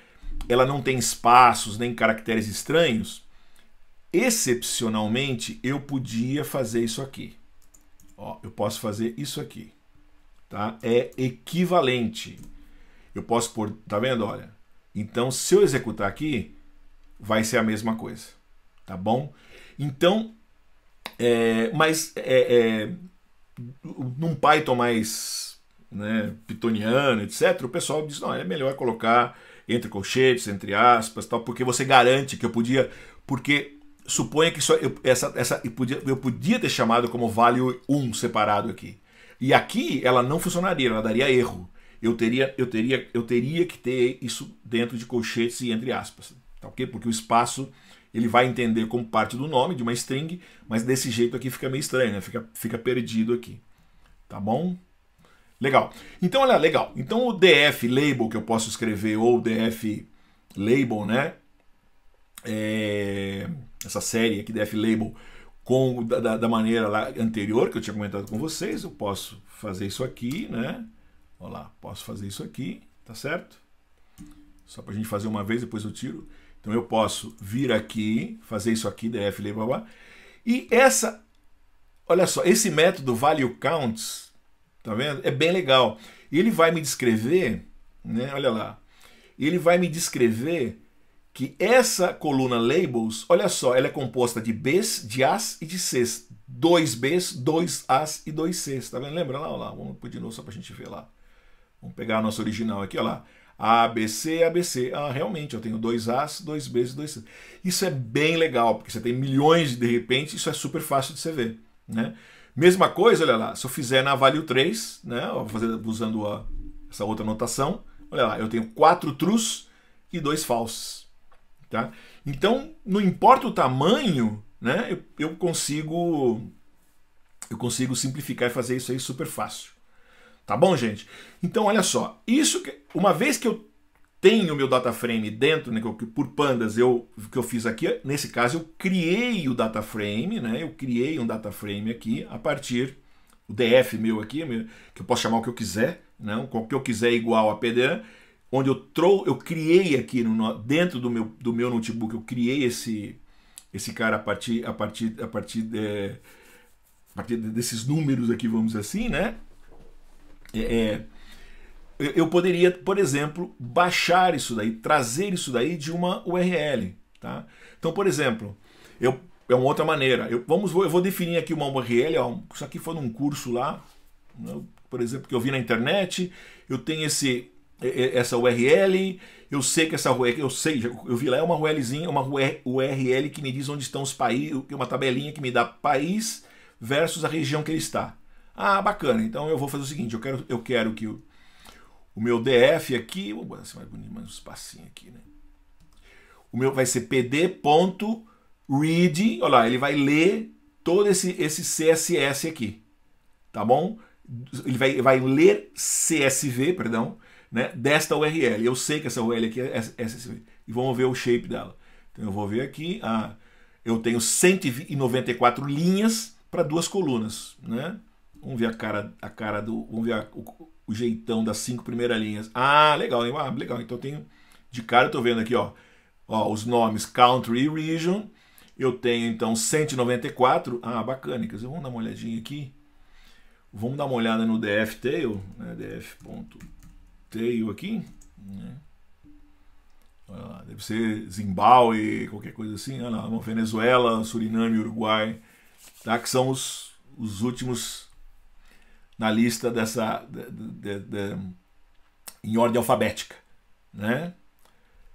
ela não tem espaços nem caracteres estranhos, excepcionalmente eu podia fazer isso aqui. Ó, eu posso fazer isso aqui, tá? É equivalente. Eu posso pôr, tá vendo, olha? Então, se eu executar aqui, vai ser a mesma coisa, tá bom? Então, é, mas é, é, num Python mais né, pitoniano, etc., o pessoal diz: não, é melhor colocar entre colchetes, entre aspas, tal, porque você garante que eu podia. Porque suponha que só eu, essa, essa, eu, podia, eu podia ter chamado como value 1 separado aqui. E aqui ela não funcionaria, ela daria erro. Eu teria, eu teria, eu teria que ter isso dentro de colchetes e entre aspas. Tá ok? Porque o espaço ele vai entender como parte do nome de uma string, mas desse jeito aqui fica meio estranho, né? Fica, fica perdido aqui. Tá bom? Legal. Então, olha, legal. Então o df label que eu posso escrever, ou df label, né? É... Essa série aqui, df label, com, da, da maneira lá anterior que eu tinha comentado com vocês, eu posso fazer isso aqui, né? Olha lá, posso fazer isso aqui, tá certo? Só para a gente fazer uma vez, depois eu tiro. Então eu posso vir aqui, fazer isso aqui, df, blá, blá, e essa, olha só, esse método value counts, tá vendo? É bem legal. Ele vai me descrever, né? Olha lá. Ele vai me descrever que essa coluna labels, olha só, ela é composta de Bs, de As e de Cs. Dois Bs, dois As e dois Cs, tá vendo? Lembra lá, olha lá, vamos pôr de novo só pra gente ver lá. Vamos pegar a nossa original aqui, olha lá. ABC, ABC. Ah, realmente, eu tenho dois As, dois Bs e dois Cs. Isso é bem legal, porque você tem milhões de, de repente, isso é super fácil de você ver. Né? Mesma coisa, olha lá, se eu fizer na value 3, né, usando a, essa outra notação, olha lá, eu tenho quatro trus e dois falsos. Tá? Então, não importa o tamanho, né, eu, eu consigo eu consigo simplificar e fazer isso aí super fácil. Tá bom, gente? Então, olha só. Isso que, uma vez que eu tenho o meu data frame dentro, né, que por pandas eu que eu fiz aqui, nesse caso eu criei o data frame, né? Eu criei um data frame aqui a partir o DF meu aqui, que eu posso chamar o que eu quiser, não, né, o que eu quiser é igual a PDA, onde eu trou eu criei aqui no, dentro do meu do meu notebook, eu criei esse esse cara a partir a partir a partir de, a partir desses números aqui, vamos assim, né? É, é. eu poderia, por exemplo, baixar isso daí, trazer isso daí de uma URL. Tá? Então, por exemplo, eu, é uma outra maneira. Eu, vamos, eu vou definir aqui uma URL. Ó, isso aqui foi num curso lá, né, por exemplo, que eu vi na internet. Eu tenho esse, essa URL. Eu sei que essa URL, eu sei, eu vi lá é uma URLzinha, uma URL que me diz onde estão os países, uma tabelinha que me dá país versus a região que ele está. Ah, bacana. Então eu vou fazer o seguinte, eu quero, eu quero que o, o meu DF aqui, vou botar assim mais bonito, mais um espacinho aqui, né? O meu vai ser pd.read, olha lá, ele vai ler todo esse, esse CSS aqui, tá bom? Ele vai, vai ler CSV, perdão, né, desta URL. Eu sei que essa URL aqui é CSV. E vamos ver o shape dela. Então eu vou ver aqui, ah, eu tenho 194 linhas para duas colunas, né? Vamos ver a cara, a cara do. Vamos ver a, o, o, jeitão das cinco primeiras linhas. Ah, legal, hein? Ah, legal. Então tenho. De cara eu tô vendo aqui, ó. ó os nomes Country e Region. Eu tenho então 194. Ah, bacana. Vamos dar uma olhadinha aqui. Vamos dar uma olhada no df tail, né? df.tail aqui. Né? Ah, deve ser Zimbábue, qualquer coisa assim. Ah, não, Venezuela, Suriname, Uruguai, tá? que são os, os últimos na lista dessa de, de, de, em ordem alfabética, né?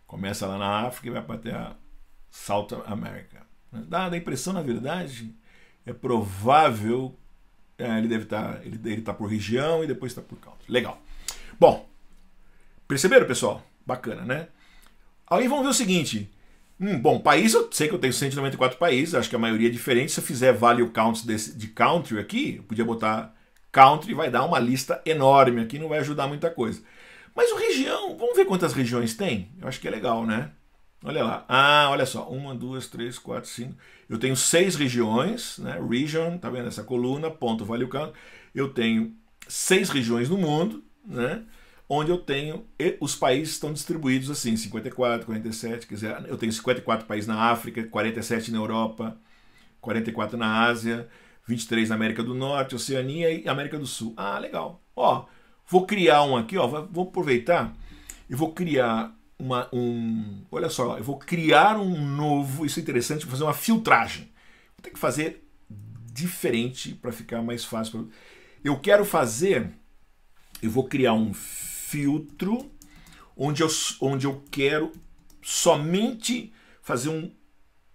Começa lá na África e vai para até a South America. Dá a impressão, na verdade, é provável é, ele deve estar tá, ele, ele tá por região e depois está por causa. Legal. Bom, perceberam, pessoal? Bacana, né? Aí vamos ver o seguinte. Hum, bom, país, eu sei que eu tenho 194 países, acho que a maioria é diferente. Se eu fizer value counts desse, de country aqui, eu podia botar country vai dar uma lista enorme aqui, não vai ajudar muita coisa. Mas o região, vamos ver quantas regiões tem? Eu acho que é legal, né? Olha lá. Ah, olha só. Uma, duas, três, quatro, cinco. Eu tenho seis regiões, né? Region, tá vendo? Essa coluna, ponto, vale o canto. Eu tenho seis regiões no mundo, né? Onde eu tenho. os países estão distribuídos assim: 54, 47. Quer dizer, eu tenho 54 países na África, 47 na Europa, 44 na Ásia. 23 na América do Norte, Oceania e América do Sul. Ah, legal. Ó, vou criar um aqui, ó, vou aproveitar e vou criar uma, um, olha só, eu vou criar um novo, isso é interessante, vou fazer uma filtragem. Vou ter que fazer diferente para ficar mais fácil. Eu quero fazer, eu vou criar um filtro onde eu, onde eu quero somente fazer um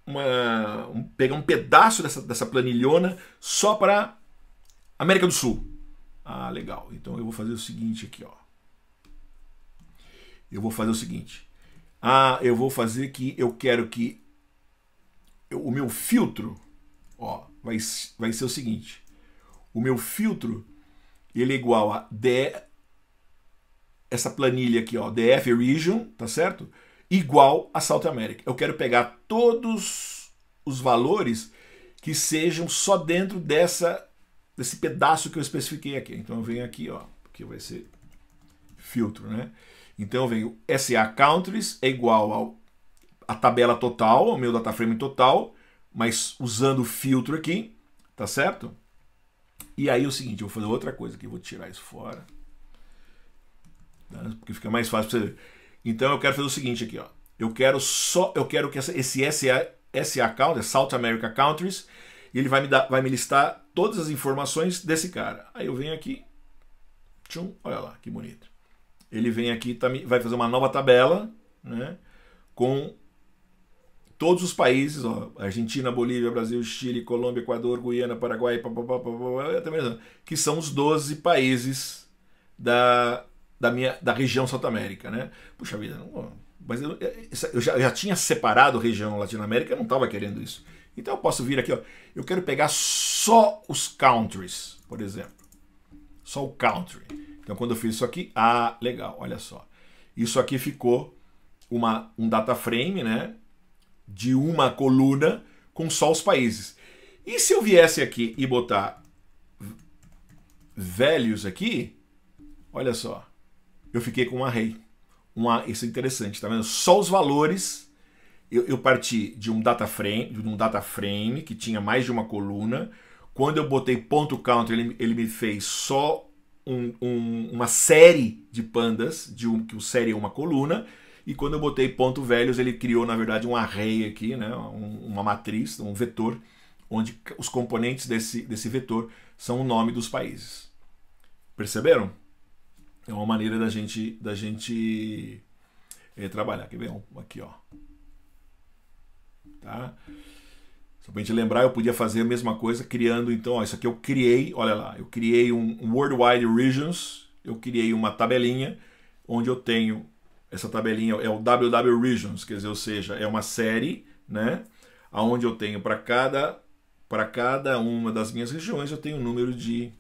uma, um, pegar um pedaço dessa, dessa planilhona só para América do Sul. Ah, legal. Então eu vou fazer o seguinte aqui, ó. Eu vou fazer o seguinte. Ah, eu vou fazer que eu quero que eu, o meu filtro, ó, vai, vai ser o seguinte. O meu filtro ele é igual a D essa planilha aqui, ó, DF region, tá certo? igual a South America. Eu quero pegar todos os valores que sejam só dentro dessa desse pedaço que eu especifiquei aqui. Então eu venho aqui, ó, que vai ser filtro, né? Então eu venho SA countries é igual ao a tabela total, o meu dataframe total, mas usando o filtro aqui, tá certo? E aí é o seguinte, eu vou fazer outra coisa aqui, vou tirar isso fora. Tá? Porque fica mais fácil de você então eu quero fazer o seguinte aqui, ó. Eu quero só, eu quero que essa, esse SA, SA Country, South America Countries, ele vai me dar, vai me listar todas as informações desse cara. Aí eu venho aqui, tchum, olha lá, que bonito. Ele vem aqui, tá, vai fazer uma nova tabela, né? Com todos os países, ó, Argentina, Bolívia, Brasil, Chile, Colômbia, Equador, Guiana, Paraguai, papapá, papapá, até mesmo, que são os 12 países da, da minha da região Santa América, né? Puxa vida, não, mas eu, é, eu, já, eu já tinha separado região Latinoamérica, eu não estava querendo isso. Então eu posso vir aqui, ó, eu quero pegar só os countries, por exemplo. Só o country. Então quando eu fiz isso aqui, ah, legal, olha só. Isso aqui ficou uma, um data frame, né? De uma coluna com só os países. E se eu viesse aqui e botar velhos aqui, olha só eu fiquei com um array. Um isso é interessante, tá vendo? Só os valores. Eu, eu parti de um data frame, de um data frame que tinha mais de uma coluna. Quando eu botei ponto count ele, ele me fez só um, um, uma série de pandas, de um que o série é uma coluna. E quando eu botei ponto velhos ele criou, na verdade, um array aqui, né? Um, uma matriz, um vetor, onde os componentes desse, desse vetor são o nome dos países. Perceberam? É uma maneira da gente, da gente é, trabalhar. Quer ver? Aqui, ó. Tá? Só pra gente lembrar, eu podia fazer a mesma coisa criando, então, ó, isso aqui eu criei, olha lá, eu criei um, um Worldwide Regions, eu criei uma tabelinha onde eu tenho essa tabelinha é o WW Regions, quer dizer, ou seja, é uma série, né? Aonde eu tenho para cada para cada uma das minhas regiões eu tenho o número de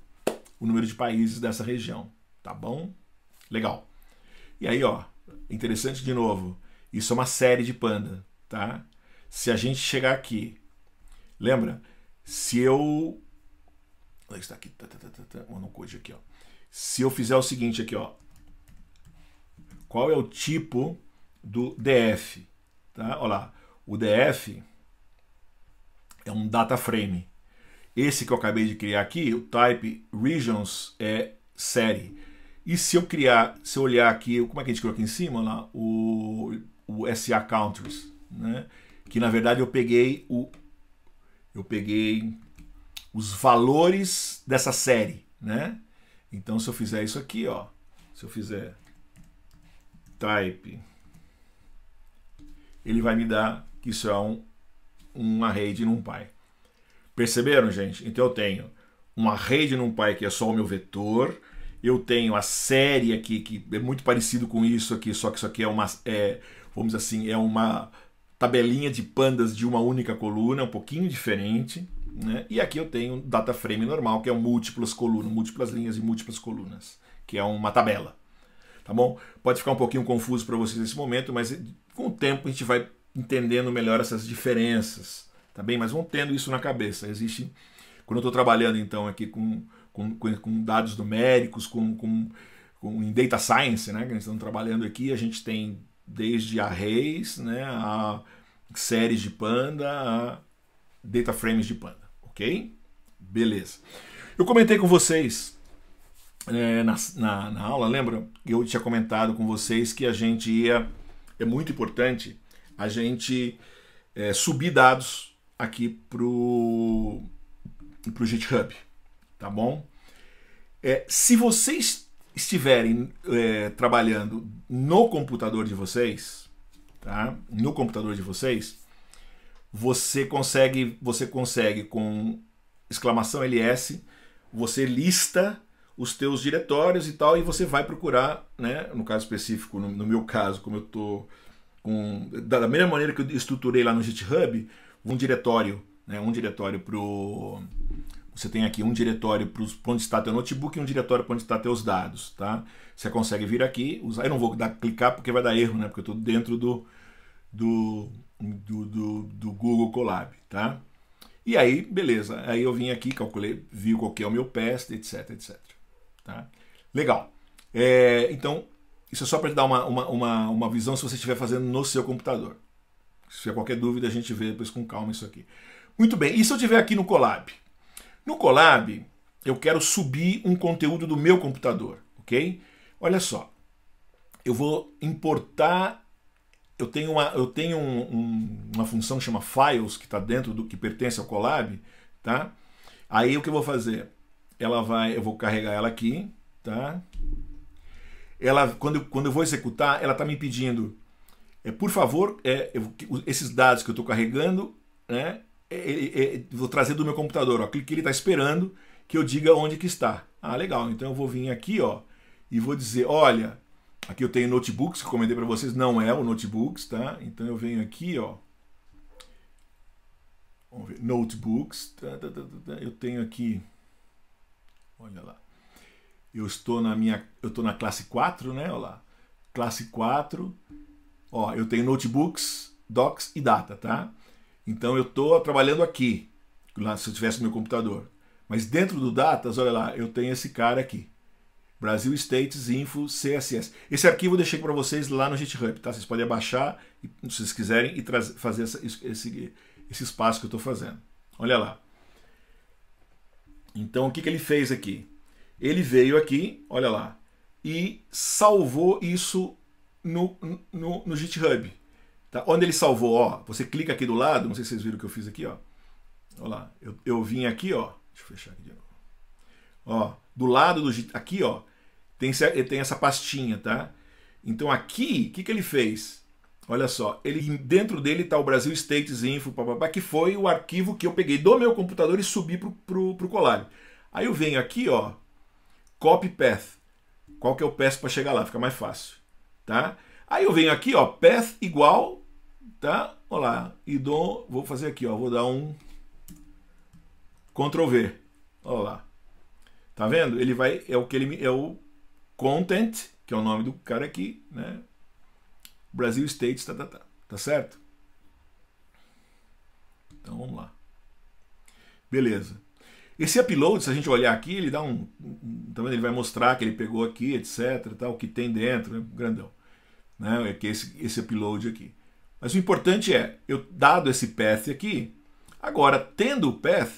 o número de países dessa região. Tá bom? Legal. E aí, ó, interessante de novo. Isso é uma série de panda, tá? Se a gente chegar aqui, lembra? Se eu Onde é está aqui? Tá, tá, tá, tá, tá aqui, ó. Se eu fizer o seguinte aqui, ó. Qual é o tipo do DF? Tá? Olha lá. O DF é um data frame. Esse que eu acabei de criar aqui, o type regions é série. E se eu criar, se eu olhar aqui, como é que a gente criou aqui em cima lá? O, o SA Countries, né? Que na verdade eu peguei o eu peguei os valores dessa série, né? Então se eu fizer isso aqui, ó, se eu fizer type ele vai me dar que isso é um uma rede num pai. Perceberam, gente? Então eu tenho uma rede num pai que é só o meu vetor, eu tenho a série aqui, que é muito parecido com isso aqui, só que isso aqui é uma, é, vamos dizer assim, é uma tabelinha de pandas de uma única coluna, um pouquinho diferente. Né? E aqui eu tenho data frame normal, que é um múltiplas colunas, múltiplas linhas e múltiplas colunas, que é uma tabela. Tá bom? Pode ficar um pouquinho confuso para vocês nesse momento, mas com o tempo a gente vai entendendo melhor essas diferenças, tá bem? Mas vão tendo isso na cabeça. Existe quando eu estou trabalhando então aqui com com, com dados numéricos, com, com, com, em data science, né, que gente está trabalhando aqui, a gente tem desde arrays, né, a séries de panda, a data frames de panda, ok? Beleza. Eu comentei com vocês é, na, na, na, aula, lembra? Eu tinha comentado com vocês que a gente ia. É muito importante a gente é, subir dados aqui pro, pro GitHub tá bom? É, se vocês estiverem é, trabalhando no computador de vocês, tá? No computador de vocês, você consegue, você consegue com exclamação ls, você lista os teus diretórios e tal e você vai procurar, né? No caso específico, no, no meu caso, como eu tô com da, da, mesma maneira que eu estruturei lá no GitHub, um diretório, né? Um diretório pro você tem aqui um diretório para onde está teu notebook e um diretório para onde está teus dados, tá? Você consegue vir aqui, usar. Eu não vou dar, clicar porque vai dar erro, né? Porque eu estou dentro do, do, do, do, do Google Colab, tá? E aí, beleza. Aí eu vim aqui, calculei, vi qual que é o meu PEST, etc, etc. Tá? Legal. É, então, isso é só para te dar uma, uma, uma, uma, visão se você estiver fazendo no seu computador. Se tiver qualquer dúvida, a gente vê depois com calma isso aqui. Muito bem. E se eu estiver aqui no Colab? No Colab, eu quero subir um conteúdo do meu computador, ok? Olha só, eu vou importar, eu tenho uma, eu tenho um, um, uma função que chama files que está dentro do que pertence ao Colab, tá? Aí o que eu vou fazer? Ela vai, eu vou carregar ela aqui, tá? Ela, quando, quando eu vou executar, ela está me pedindo, é, por favor, é, eu, esses dados que eu estou carregando, né? vou trazer do meu computador, ó, clique, ele está esperando que eu diga onde que está. Ah, legal, então eu vou vir aqui, ó, e vou dizer, olha, aqui eu tenho notebooks, que comentei para vocês, não é o notebooks, tá? Então eu venho aqui, ó, vamos ver, notebooks, tá, tá, tá, eu tenho aqui, olha lá, eu estou na minha, eu estou na classe 4, né, olha lá, classe 4, ó, eu tenho notebooks, docs e data, tá? Então eu estou trabalhando aqui, lá se eu tivesse no meu computador. Mas dentro do Datas, olha lá, eu tenho esse cara aqui. Brasil States Info CSS. Esse arquivo eu deixei para vocês lá no GitHub, tá? Vocês podem abaixar, se vocês quiserem, e fazer essa, esse, esse espaço que eu estou fazendo. Olha lá. Então, o que, que ele fez aqui? Ele veio aqui, olha lá, e salvou isso no, no, no GitHub. Tá? Onde ele salvou, ó, você clica aqui do lado, não sei se vocês viram o que eu fiz aqui, ó. Olha lá, eu, eu vim aqui, ó. Deixa eu fechar aqui de novo. Ó, do lado do. Aqui, ó, tem, tem essa pastinha, tá? Então aqui, o que, que ele fez? Olha só, ele dentro dele está o Brasil States Info, papapá, que foi o arquivo que eu peguei do meu computador e subi pro, pro, pro Colab. Aí eu venho aqui, ó, copy path. Qual que é o path para chegar lá? Fica mais fácil, tá? Aí eu venho aqui, ó, path igual tá? Olá, e dou, vou fazer aqui, ó, vou dar um Ctrl V. Olha lá. Tá vendo? Ele vai é o que ele é o content, que é o nome do cara aqui, né? Brasil States, tá, tá, tá. Tá certo? Então vamos lá. Beleza. Esse upload, se a gente olhar aqui, ele dá um, um tá vendo? Ele vai mostrar que ele pegou aqui, etc, tal, o que tem dentro, né? grandão. Né? É que esse esse upload aqui. Mas o importante é, eu dado esse path aqui, agora tendo o path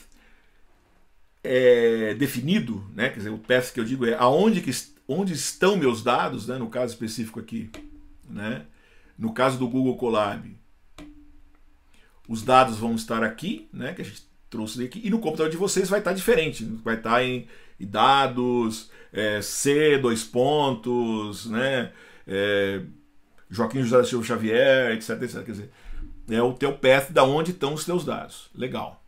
é, definido, né, quer dizer, o path que eu digo é aonde que, onde estão meus dados, né, no caso específico aqui, né, no caso do Google Colab, os dados vão estar aqui, né, que a gente trouxe daqui, e no computador de vocês vai estar diferente, vai estar em, em dados, é, C, dois pontos, né, é, Joaquim José Silva Xavier, etc, etc. Quer dizer, é o teu path da onde estão os teus dados. Legal.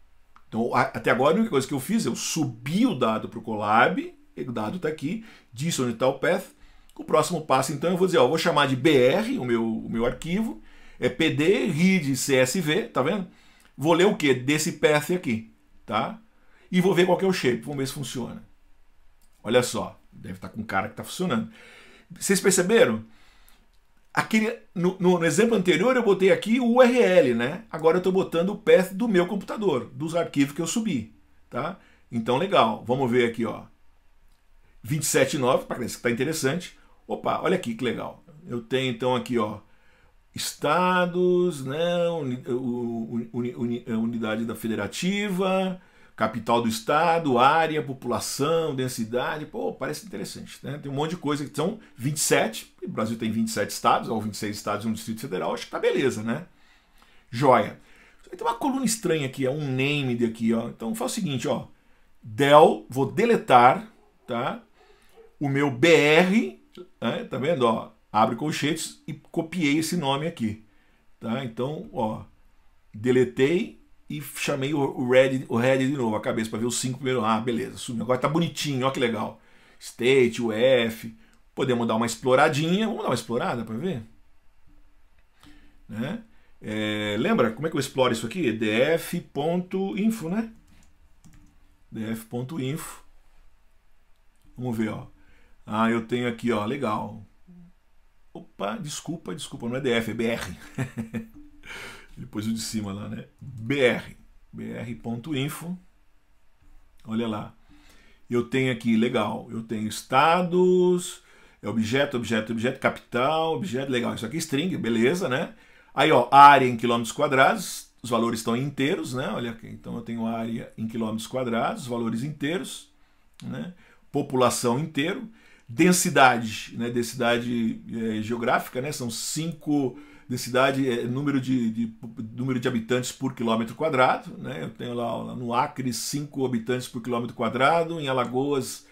Então, a, até agora, a única coisa que eu fiz, eu subi o dado para o Colab, o dado está aqui, disse onde está o path. O próximo passo, então, eu vou dizer, ó, eu vou chamar de BR o meu, o meu arquivo, é PD, read CSV, tá vendo? Vou ler o que? Desse path aqui, tá? E vou ver qual que é o shape, vamos ver se funciona. Olha só, deve estar tá com cara que está funcionando. Vocês perceberam? aquele no, no, exemplo anterior eu botei aqui o URL, né? Agora eu estou botando o path do meu computador, dos arquivos que eu subi, tá? Então legal, vamos ver aqui, ó. 27.9, para que está interessante. Opa, olha aqui que legal. Eu tenho então aqui, ó, estados, né, uni, uni, uni, unidade da federativa, Capital do estado, área, população, densidade. Pô, parece interessante, né? Tem um monte de coisa que são 27. O Brasil tem 27 estados, ou 26 estados e um Distrito Federal. Acho que tá beleza, né? Joia. Tem uma coluna estranha aqui, é um name daqui, ó. Então faz o seguinte, ó. Del, vou deletar, tá? O meu BR, né? tá vendo, ó? Abre colchetes e copiei esse nome aqui, tá? Então, ó, deletei e chamei o Red, o Red de novo, a cabeça para ver os cinco primeiro. Ah, beleza, sumiu. Agora tá bonitinho, olha que legal. State, UF. Podemos dar uma exploradinha. Vamos dar uma explorada para ver? Né? É, lembra como é que eu exploro isso aqui? df.info, né? df.info. Vamos ver, ó. Ah, eu tenho aqui, ó, legal. Opa, desculpa, desculpa, não é df, é br. Ele pôs o de cima lá, né? BR, br.info. Olha lá. Eu tenho aqui, legal, eu tenho estados, é objeto, objeto, objeto, capital, objeto, legal. Isso aqui é string, beleza, né? Aí, ó, área em quilômetros quadrados, os valores estão inteiros, né? Olha aqui, então eu tenho área em quilômetros quadrados, valores inteiros, né? População inteiro, densidade, né? Densidade é, geográfica, né? São cinco densidade é número de, de, número de habitantes por quilômetro quadrado. Né? Eu tenho lá no Acre 5 habitantes por quilômetro quadrado, em Alagoas,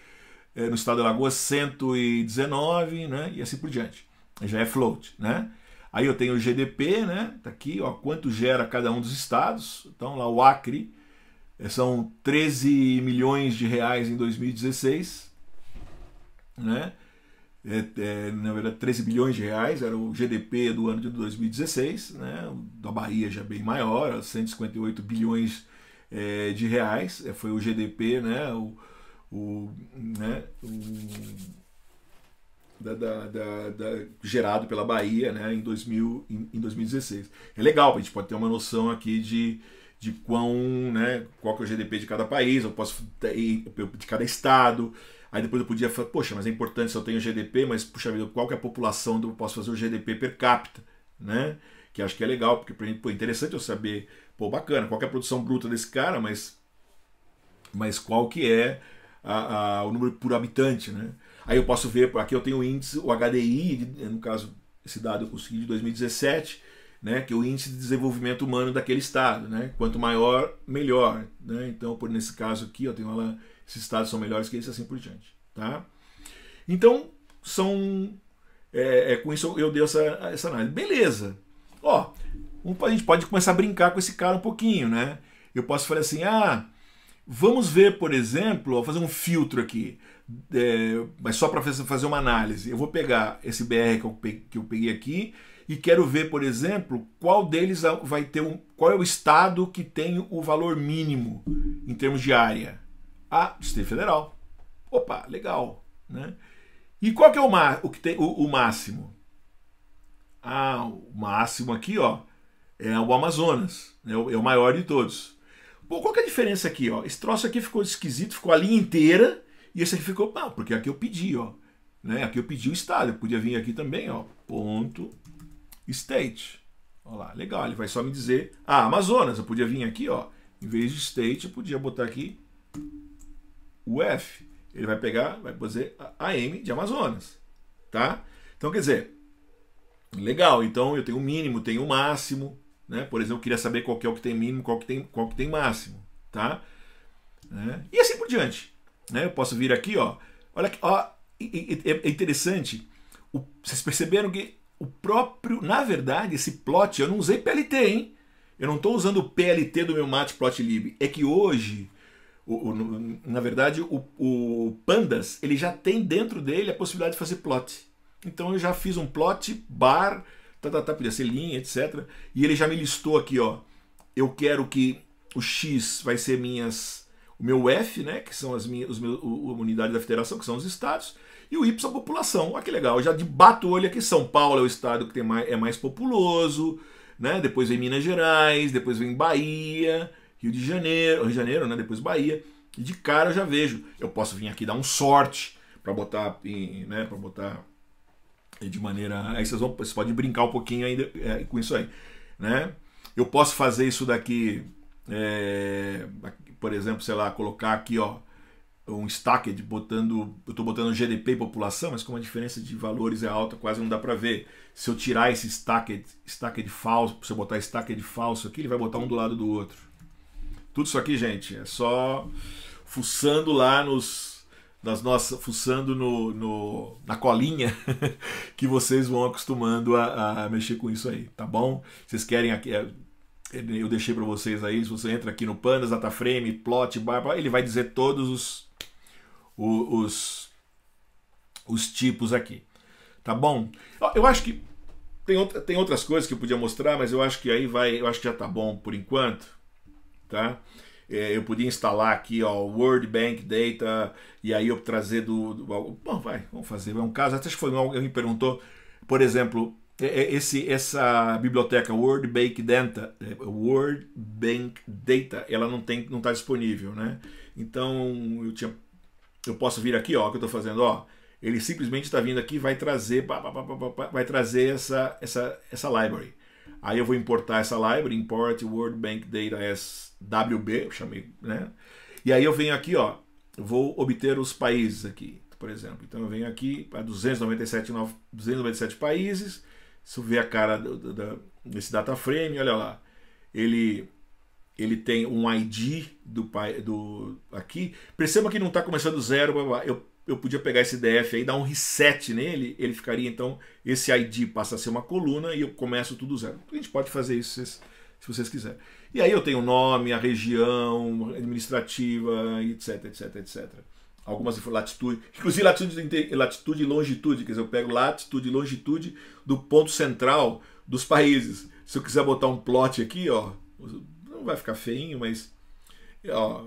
é, no estado de Alagoas, 119, né? e assim por diante. Já é float. Né? Aí eu tenho o GDP, né? Tá aqui, ó, quanto gera cada um dos estados. Então lá o Acre é, são 13 milhões de reais em 2016. Né? é, é, na verdade, 13 bilhões de reais, era o GDP do ano de 2016, né? da Bahia já bem maior, 158 bilhões é, de reais, é, foi o GDP, né? o, o né? O, da, da, da, gerado pela Bahia né? em, 2000, em, em 2016. É legal, a gente pode ter uma noção aqui de, de quão, né? qual que é o GDP de cada país, eu posso de cada estado, Aí depois eu podia falar, poxa, mas é importante se eu tenho GDP, mas puxa vida, qual que é a população do eu posso fazer o GDP per capita, né? Que acho que é legal, porque para mim, pô, é interessante eu saber, pô, bacana, qual que é a produção bruta desse cara, mas mas qual que é a, a, o número por habitante, né? Aí eu posso ver, aqui eu tenho o índice, o HDI, no caso, esse dado eu consegui de 2017, né, que é o índice de desenvolvimento humano daquele estado, né? Quanto maior, melhor, né? Então, por nesse caso aqui, eu tenho uma esses estados são melhores que esse, assim por diante. Tá? Então, são. É, é, com isso eu dei essa, essa análise. Beleza. Ó, a gente pode começar a brincar com esse cara um pouquinho, né? Eu posso falar assim, ah, vamos ver, por exemplo, vou fazer um filtro aqui, é, mas só para fazer uma análise. Eu vou pegar esse BR que eu peguei aqui e quero ver, por exemplo, qual deles vai ter um, qual é o estado que tem o valor mínimo em termos de área a Distrito Federal. Opa, legal. Né? E qual que é o, o, que tem, o, o máximo? Ah, o máximo aqui ó, é o Amazonas, né? é o maior de todos. Pô, qual que é a diferença aqui? Ó? Esse troço aqui ficou esquisito, ficou a linha inteira, e esse aqui ficou, ah, porque aqui eu pedi, ó. Né? Aqui eu pedi o estado, eu podia vir aqui também, ó, ponto state. Olha lá, legal, ele vai só me dizer, ah, Amazonas, eu podia vir aqui, ó, em vez de state, eu podia botar aqui o F. Ele vai pegar, vai fazer M de Amazonas, tá? Então, quer dizer, legal, então eu tenho o mínimo, tenho o máximo, né? Por exemplo, eu queria saber qual que é o que tem mínimo, qual que tem, qual que tem máximo, tá? Né? E assim por diante, né? Eu posso vir aqui, ó, olha aqui, ó, é interessante, o, vocês perceberam que o próprio, na verdade, esse plot, eu não usei PLT, hein? Eu não estou usando o PLT do meu matplotlib. É que hoje o, o, na verdade, o, o, Pandas ele já tem dentro dele a possibilidade de fazer plot. Então eu já fiz um plot, bar, tá, tá, tá, podia ser linha, etc. E ele já me listou aqui, ó. Eu quero que o X vai ser minhas. O meu F, né? Que são as minhas. Os meus, o, a unidade da federação, que são os estados. E o Y, a população. Olha ah, que legal. Eu já bato o olho aqui. São Paulo é o estado que tem mais, é mais populoso. Né? Depois vem Minas Gerais, depois vem Bahia, Rio de Janeiro, Rio de Janeiro, né? Depois Bahia. E de cara eu já vejo. Eu posso vir aqui dar um sorte para botar, né? Para botar de maneira. Aí vocês, vão, vocês podem brincar um pouquinho ainda é, com isso aí, né? Eu posso fazer isso daqui, é, por exemplo, sei lá, colocar aqui, ó, um stacked botando, eu estou botando GDP e população, mas como a diferença de valores é alta, quase não dá para ver. Se eu tirar esse stacked, stacked falso, se eu botar stacked falso aqui, ele vai botar um do lado do outro. Tudo isso aqui, gente, é só fuçando lá nos nas nossas fuçando no, no na colinha que vocês vão acostumando a, a, mexer com isso aí, tá bom? Vocês querem aqui é, é, eu deixei para vocês aí, se você entra aqui no Pandas, Dataframe, Plot, barba, ele vai dizer todos os, os os tipos aqui, tá bom? Eu acho que tem, outra, tem outras coisas que eu podia mostrar, mas eu acho que aí vai, eu acho que já tá bom por enquanto tá? É, eu podia instalar aqui o World Bank Data e aí eu trazer do, do bom vai vamos fazer é um caso até que foi alguém me perguntou por exemplo é, é, esse essa biblioteca World Bank Data World Bank Data ela não tem não está disponível né então eu tinha eu posso vir aqui ó o que eu estou fazendo ó ele simplesmente está vindo aqui vai trazer vai trazer essa essa essa library Aí eu vou importar essa library, import World Bank Data as WB, eu chamei, né? E aí eu venho aqui, ó, vou obter os países aqui, por exemplo. Então eu venho aqui para 297, 297 países. Se eu ver a cara do, desse data frame, olha lá. Ele ele tem um ID do, do aqui. Perceba que não está começando zero. Eu eu podia pegar esse DF aí, dar um reset nele, ele ficaria então, esse ID passa a ser uma coluna e eu começo tudo zero. A gente pode fazer isso se vocês, se vocês quiserem. E aí eu tenho o nome, a região administrativa, etc, etc, etc. Algumas latitude, inclusive latitude, latitude e longitude, quer dizer, eu pego latitude e longitude do ponto central dos países. Se eu quiser botar um plot aqui, ó, não vai ficar feinho, mas ó,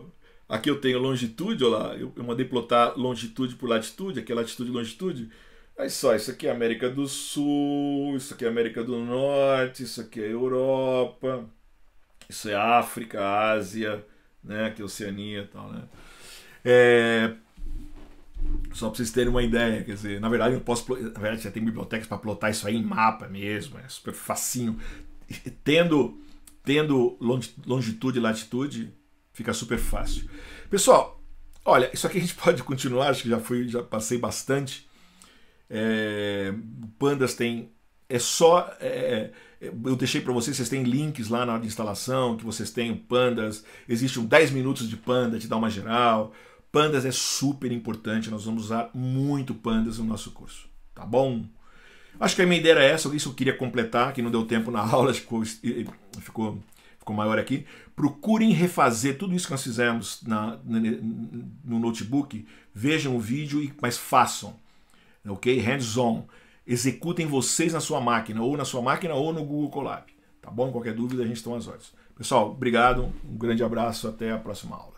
Aqui eu tenho longitude, olha lá, eu, eu mandei plotar longitude por latitude, aqui é latitude e longitude. Aí é só, isso aqui é América do Sul, isso aqui é América do Norte, isso aqui é Europa, isso é África, Ásia, né? Aqui é Oceania e tal, né? É... Só para vocês terem uma ideia, quer dizer, na verdade eu posso. Na verdade já tem bibliotecas para plotar isso aí em mapa mesmo, é super facinho. Tendo, tendo longitude e latitude, Fica super fácil. Pessoal, olha, isso aqui a gente pode continuar, acho que já fui, já passei bastante. É, pandas tem. É só. É, é, é eu deixei para vocês, vocês têm links lá na instalação, que vocês têm pandas. Existe um 10 minutos de panda, te dá uma geral. Pandas é super importante, nós vamos usar muito pandas no nosso curso, tá bom? Acho que a minha ideia era essa, isso eu queria completar, que não deu tempo na aula, ficou, ficou ficou maior aqui. Procurem refazer tudo isso que nós fizemos na, no notebook. Vejam o vídeo, mas façam. Ok? Hands-on. Executem vocês na sua máquina, ou na sua máquina, ou no Google Colab. Tá bom? Qualquer dúvida, a gente toma as horas. Pessoal, obrigado, um grande abraço, até a próxima aula.